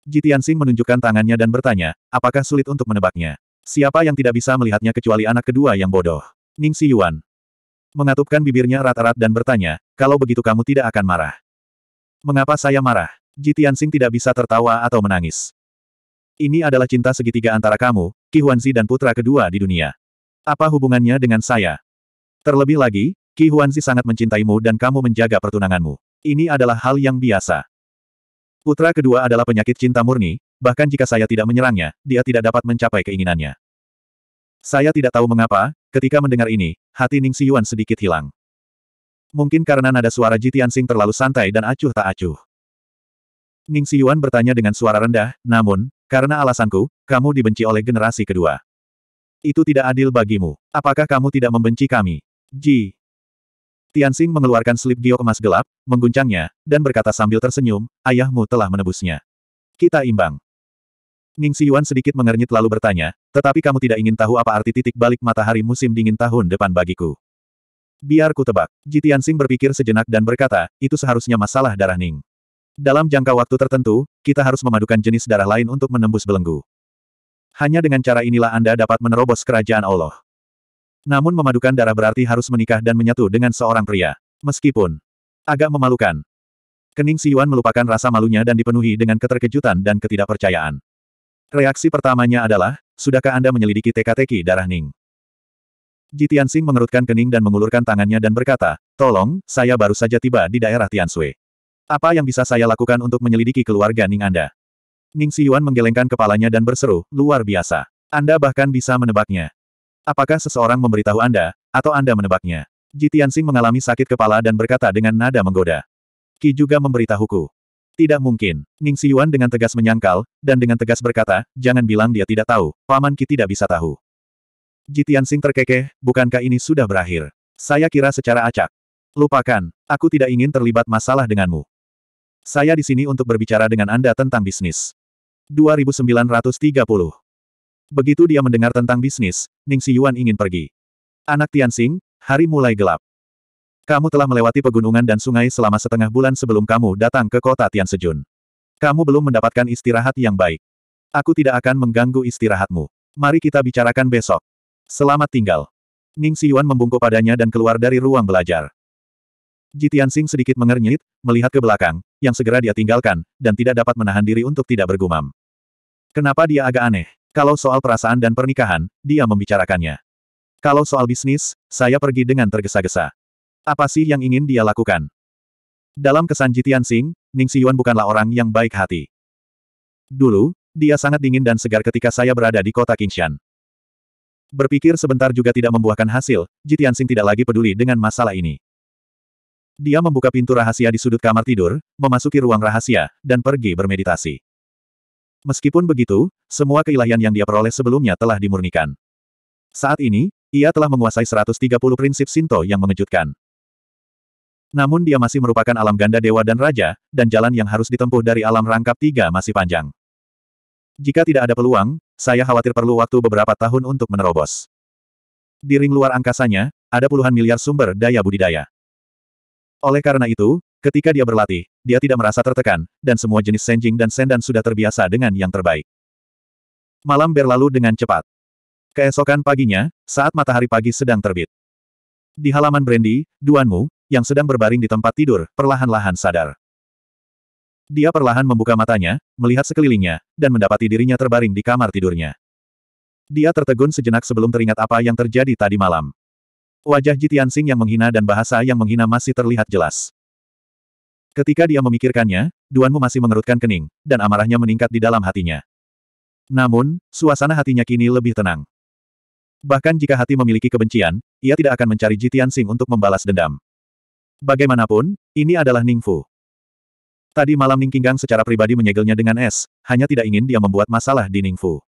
Jitian Sing menunjukkan tangannya dan bertanya, apakah sulit untuk menebaknya? Siapa yang tidak bisa melihatnya kecuali anak kedua yang bodoh? Ning Siyuan mengatupkan bibirnya rata-rat dan bertanya, kalau begitu kamu tidak akan marah. Mengapa saya marah? Ji tidak bisa tertawa atau menangis. Ini adalah cinta segitiga antara kamu, Ki Huanzi dan putra kedua di dunia. Apa hubungannya dengan saya? Terlebih lagi, Ki Huanzi sangat mencintaimu dan kamu menjaga pertunanganmu. Ini adalah hal yang biasa. Putra kedua adalah penyakit cinta murni, bahkan jika saya tidak menyerangnya, dia tidak dapat mencapai keinginannya. Saya tidak tahu mengapa, ketika mendengar ini, hati Ning Siyuan sedikit hilang. Mungkin karena nada suara Jitian Sing terlalu santai dan acuh tak acuh. Ning Siyuan bertanya dengan suara rendah, namun, karena alasanku, kamu dibenci oleh generasi kedua. Itu tidak adil bagimu. Apakah kamu tidak membenci kami? Ji. Tianxing mengeluarkan slip giok emas gelap, mengguncangnya, dan berkata sambil tersenyum, ayahmu telah menebusnya. Kita imbang. Ning Siyuan sedikit mengernyit lalu bertanya, tetapi kamu tidak ingin tahu apa arti titik balik matahari musim dingin tahun depan bagiku. Biar ku tebak. Jitian Sing berpikir sejenak dan berkata, itu seharusnya masalah darah Ning. Dalam jangka waktu tertentu, kita harus memadukan jenis darah lain untuk menembus belenggu. Hanya dengan cara inilah Anda dapat menerobos kerajaan Allah. Namun memadukan darah berarti harus menikah dan menyatu dengan seorang pria. Meskipun agak memalukan. Kening Siyuan melupakan rasa malunya dan dipenuhi dengan keterkejutan dan ketidakpercayaan. Reaksi pertamanya adalah, sudahkah Anda menyelidiki teka-teki darah Ning? Ji Tianxing mengerutkan kening dan mengulurkan tangannya dan berkata, Tolong, saya baru saja tiba di daerah Tiansui. Apa yang bisa saya lakukan untuk menyelidiki keluarga Ning Anda? Ning Siyuan menggelengkan kepalanya dan berseru, luar biasa. Anda bahkan bisa menebaknya. Apakah seseorang memberitahu Anda, atau Anda menebaknya? Ji Tianxing mengalami sakit kepala dan berkata dengan nada menggoda. Ki juga memberitahuku. Tidak mungkin. Ning Siyuan dengan tegas menyangkal, dan dengan tegas berkata, jangan bilang dia tidak tahu, Paman Ki tidak bisa tahu. Jitian Sing terkekeh, bukankah ini sudah berakhir? Saya kira secara acak. Lupakan, aku tidak ingin terlibat masalah denganmu. Saya di sini untuk berbicara dengan Anda tentang bisnis. 2930 Begitu dia mendengar tentang bisnis, Ning Siyuan ingin pergi. Anak Tianxing, hari mulai gelap. Kamu telah melewati pegunungan dan sungai selama setengah bulan sebelum kamu datang ke kota Tiansejun. Kamu belum mendapatkan istirahat yang baik. Aku tidak akan mengganggu istirahatmu. Mari kita bicarakan besok. Selamat tinggal. Ning Siyuan membungkuk padanya dan keluar dari ruang belajar. Ji Tianxing sedikit mengernyit, melihat ke belakang, yang segera dia tinggalkan, dan tidak dapat menahan diri untuk tidak bergumam. Kenapa dia agak aneh? Kalau soal perasaan dan pernikahan, dia membicarakannya. Kalau soal bisnis, saya pergi dengan tergesa-gesa. Apa sih yang ingin dia lakukan? Dalam kesan Jitian Sing, Ning Xiyuan bukanlah orang yang baik hati. Dulu, dia sangat dingin dan segar ketika saya berada di kota Qingshan. Berpikir sebentar juga tidak membuahkan hasil, Jitian Sing tidak lagi peduli dengan masalah ini. Dia membuka pintu rahasia di sudut kamar tidur, memasuki ruang rahasia, dan pergi bermeditasi. Meskipun begitu, semua keilahian yang dia peroleh sebelumnya telah dimurnikan. Saat ini, ia telah menguasai 130 prinsip Sinto yang mengejutkan. Namun dia masih merupakan alam ganda dewa dan raja, dan jalan yang harus ditempuh dari alam rangkap tiga masih panjang. Jika tidak ada peluang, saya khawatir perlu waktu beberapa tahun untuk menerobos. Di ring luar angkasanya, ada puluhan miliar sumber daya budidaya. Oleh karena itu, ketika dia berlatih, dia tidak merasa tertekan, dan semua jenis senjing dan sendan sudah terbiasa dengan yang terbaik. Malam berlalu dengan cepat. Keesokan paginya, saat matahari pagi sedang terbit. Di halaman Brandy, Duanmu, yang sedang berbaring di tempat tidur, perlahan-lahan sadar. Dia perlahan membuka matanya, melihat sekelilingnya, dan mendapati dirinya terbaring di kamar tidurnya. Dia tertegun sejenak sebelum teringat apa yang terjadi tadi malam. Wajah Jitian Sing yang menghina dan bahasa yang menghina masih terlihat jelas. Ketika dia memikirkannya, Duanmu masih mengerutkan kening, dan amarahnya meningkat di dalam hatinya. Namun, suasana hatinya kini lebih tenang. Bahkan jika hati memiliki kebencian, ia tidak akan mencari Jitian Sing untuk membalas dendam. Bagaimanapun, ini adalah Ningfu. Tadi malam Ning Kinggang secara pribadi menyegelnya dengan es, hanya tidak ingin dia membuat masalah di Ningfu.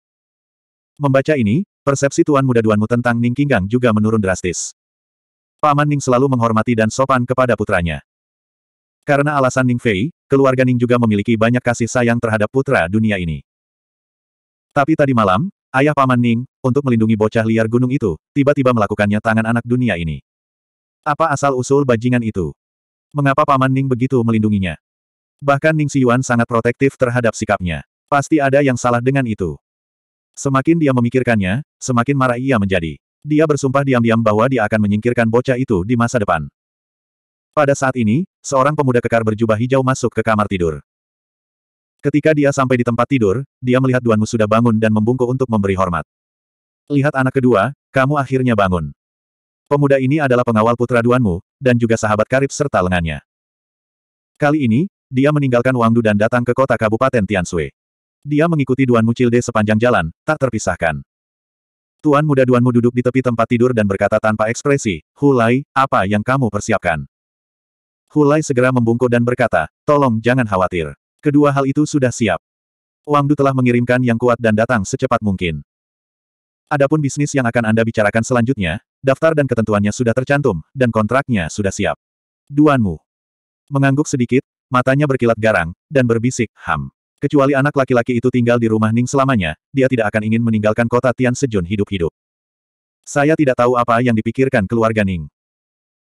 Membaca ini, persepsi tuan muda duanmu tentang Ning Kinggang juga menurun drastis. Paman Ning selalu menghormati dan sopan kepada putranya. Karena alasan Ning Fei, keluarga Ning juga memiliki banyak kasih sayang terhadap putra dunia ini. Tapi tadi malam, ayah Paman Ning, untuk melindungi bocah liar gunung itu, tiba-tiba melakukannya tangan anak dunia ini. Apa asal-usul bajingan itu? Mengapa Paman Ning begitu melindunginya? Bahkan Ning Siyuan sangat protektif terhadap sikapnya. Pasti ada yang salah dengan itu. Semakin dia memikirkannya, semakin marah ia menjadi. Dia bersumpah diam-diam bahwa dia akan menyingkirkan bocah itu di masa depan. Pada saat ini, seorang pemuda kekar berjubah hijau masuk ke kamar tidur. Ketika dia sampai di tempat tidur, dia melihat Duanmu sudah bangun dan membungkuk untuk memberi hormat. Lihat anak kedua, kamu akhirnya bangun. Pemuda ini adalah pengawal putra Duanmu, dan juga sahabat karib serta lengannya. Kali ini, dia meninggalkan Wangdu dan datang ke kota Kabupaten Tiansui. Dia mengikuti Duanmu Cilde sepanjang jalan, tak terpisahkan. Tuan muda Duanmu duduk di tepi tempat tidur dan berkata tanpa ekspresi, Hulai, apa yang kamu persiapkan? Hulai segera membungkuk dan berkata, tolong jangan khawatir. Kedua hal itu sudah siap. Wangdu telah mengirimkan yang kuat dan datang secepat mungkin. Adapun bisnis yang akan Anda bicarakan selanjutnya, daftar dan ketentuannya sudah tercantum, dan kontraknya sudah siap. Duanmu. Mengangguk sedikit, matanya berkilat garang, dan berbisik, ham. Kecuali anak laki-laki itu tinggal di rumah Ning selamanya, dia tidak akan ingin meninggalkan kota Tian Sejun hidup-hidup. Saya tidak tahu apa yang dipikirkan keluarga Ning.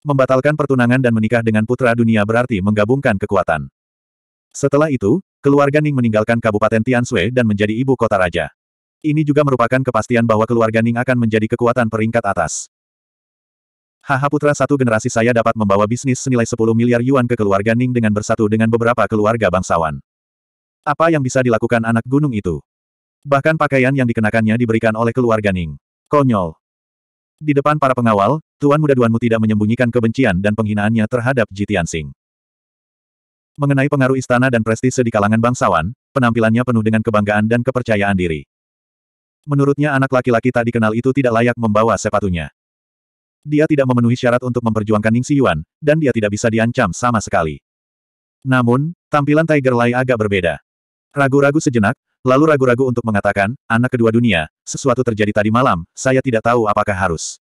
Membatalkan pertunangan dan menikah dengan putra dunia berarti menggabungkan kekuatan. Setelah itu, keluarga Ning meninggalkan Kabupaten Tianshui dan menjadi ibu kota raja. Ini juga merupakan kepastian bahwa keluarga Ning akan menjadi kekuatan peringkat atas. Haha putra satu generasi saya dapat membawa bisnis senilai 10 miliar yuan ke keluarga Ning dengan bersatu dengan beberapa keluarga bangsawan. Apa yang bisa dilakukan anak gunung itu? Bahkan pakaian yang dikenakannya diberikan oleh keluarga Ning. Konyol. Di depan para pengawal, Tuan Muda Duanmu tidak menyembunyikan kebencian dan penghinaannya terhadap Jitian Sing. Mengenai pengaruh istana dan prestise di kalangan bangsawan, penampilannya penuh dengan kebanggaan dan kepercayaan diri. Menurutnya anak laki-laki tak dikenal itu tidak layak membawa sepatunya. Dia tidak memenuhi syarat untuk memperjuangkan Ning Xiyuan, dan dia tidak bisa diancam sama sekali. Namun, tampilan Tiger Lai agak berbeda. Ragu-ragu sejenak, lalu ragu-ragu untuk mengatakan, anak kedua dunia, sesuatu terjadi tadi malam, saya tidak tahu apakah harus.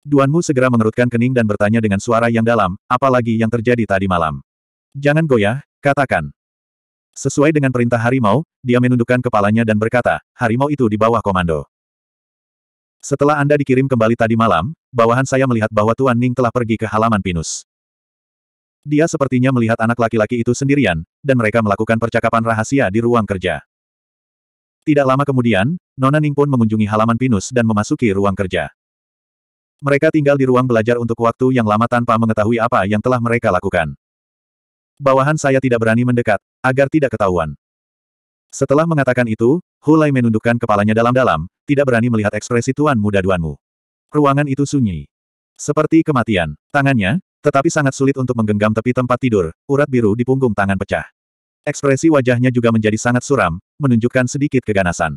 Duanmu segera mengerutkan kening dan bertanya dengan suara yang dalam, apalagi yang terjadi tadi malam. Jangan goyah, katakan. Sesuai dengan perintah harimau, dia menundukkan kepalanya dan berkata, harimau itu di bawah komando. Setelah Anda dikirim kembali tadi malam, bawahan saya melihat bahwa Tuan Ning telah pergi ke halaman pinus. Dia sepertinya melihat anak laki-laki itu sendirian, dan mereka melakukan percakapan rahasia di ruang kerja. Tidak lama kemudian, Nona Ning pun mengunjungi halaman pinus dan memasuki ruang kerja. Mereka tinggal di ruang belajar untuk waktu yang lama tanpa mengetahui apa yang telah mereka lakukan. Bawahan saya tidak berani mendekat, agar tidak ketahuan. Setelah mengatakan itu, Hulai menundukkan kepalanya dalam-dalam, tidak berani melihat ekspresi tuan muda Duanmu. Ruangan itu sunyi. Seperti kematian, tangannya, tetapi sangat sulit untuk menggenggam tepi tempat tidur, urat biru di punggung tangan pecah. Ekspresi wajahnya juga menjadi sangat suram, menunjukkan sedikit keganasan.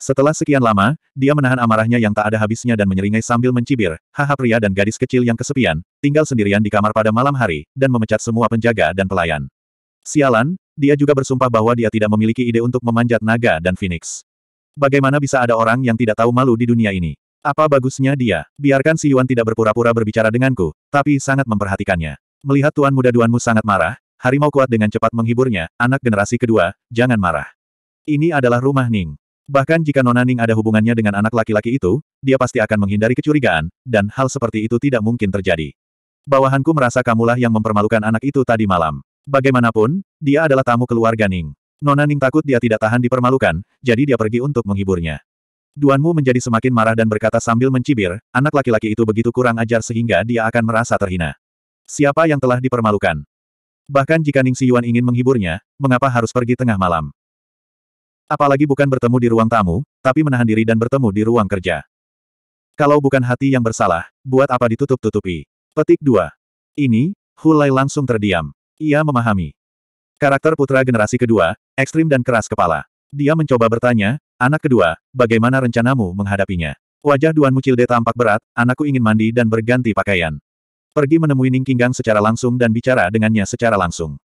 Setelah sekian lama, dia menahan amarahnya yang tak ada habisnya dan menyeringai sambil mencibir, haha pria dan gadis kecil yang kesepian, tinggal sendirian di kamar pada malam hari, dan memecat semua penjaga dan pelayan. Sialan, dia juga bersumpah bahwa dia tidak memiliki ide untuk memanjat naga dan Phoenix. Bagaimana bisa ada orang yang tidak tahu malu di dunia ini? Apa bagusnya dia? Biarkan si Yuan tidak berpura-pura berbicara denganku, tapi sangat memperhatikannya. Melihat tuan muda Duanmu sangat marah, harimau kuat dengan cepat menghiburnya, anak generasi kedua, jangan marah. Ini adalah rumah Ning. Bahkan jika Nona Ning ada hubungannya dengan anak laki-laki itu, dia pasti akan menghindari kecurigaan, dan hal seperti itu tidak mungkin terjadi. Bawahanku merasa kamulah yang mempermalukan anak itu tadi malam. Bagaimanapun, dia adalah tamu keluarga Ning. Nona Ning takut dia tidak tahan dipermalukan, jadi dia pergi untuk menghiburnya. Duanmu menjadi semakin marah dan berkata sambil mencibir, anak laki-laki itu begitu kurang ajar sehingga dia akan merasa terhina. Siapa yang telah dipermalukan? Bahkan jika Ning Siyuan ingin menghiburnya, mengapa harus pergi tengah malam? Apalagi bukan bertemu di ruang tamu, tapi menahan diri dan bertemu di ruang kerja. Kalau bukan hati yang bersalah, buat apa ditutup-tutupi? Petik 2. Ini, Hulai langsung terdiam. Ia memahami. Karakter putra generasi kedua, ekstrim dan keras kepala. Dia mencoba bertanya, anak kedua, bagaimana rencanamu menghadapinya? Wajah Duan Mucilde tampak berat, anakku ingin mandi dan berganti pakaian. Pergi menemui Ning Kinggang secara langsung dan bicara dengannya secara langsung.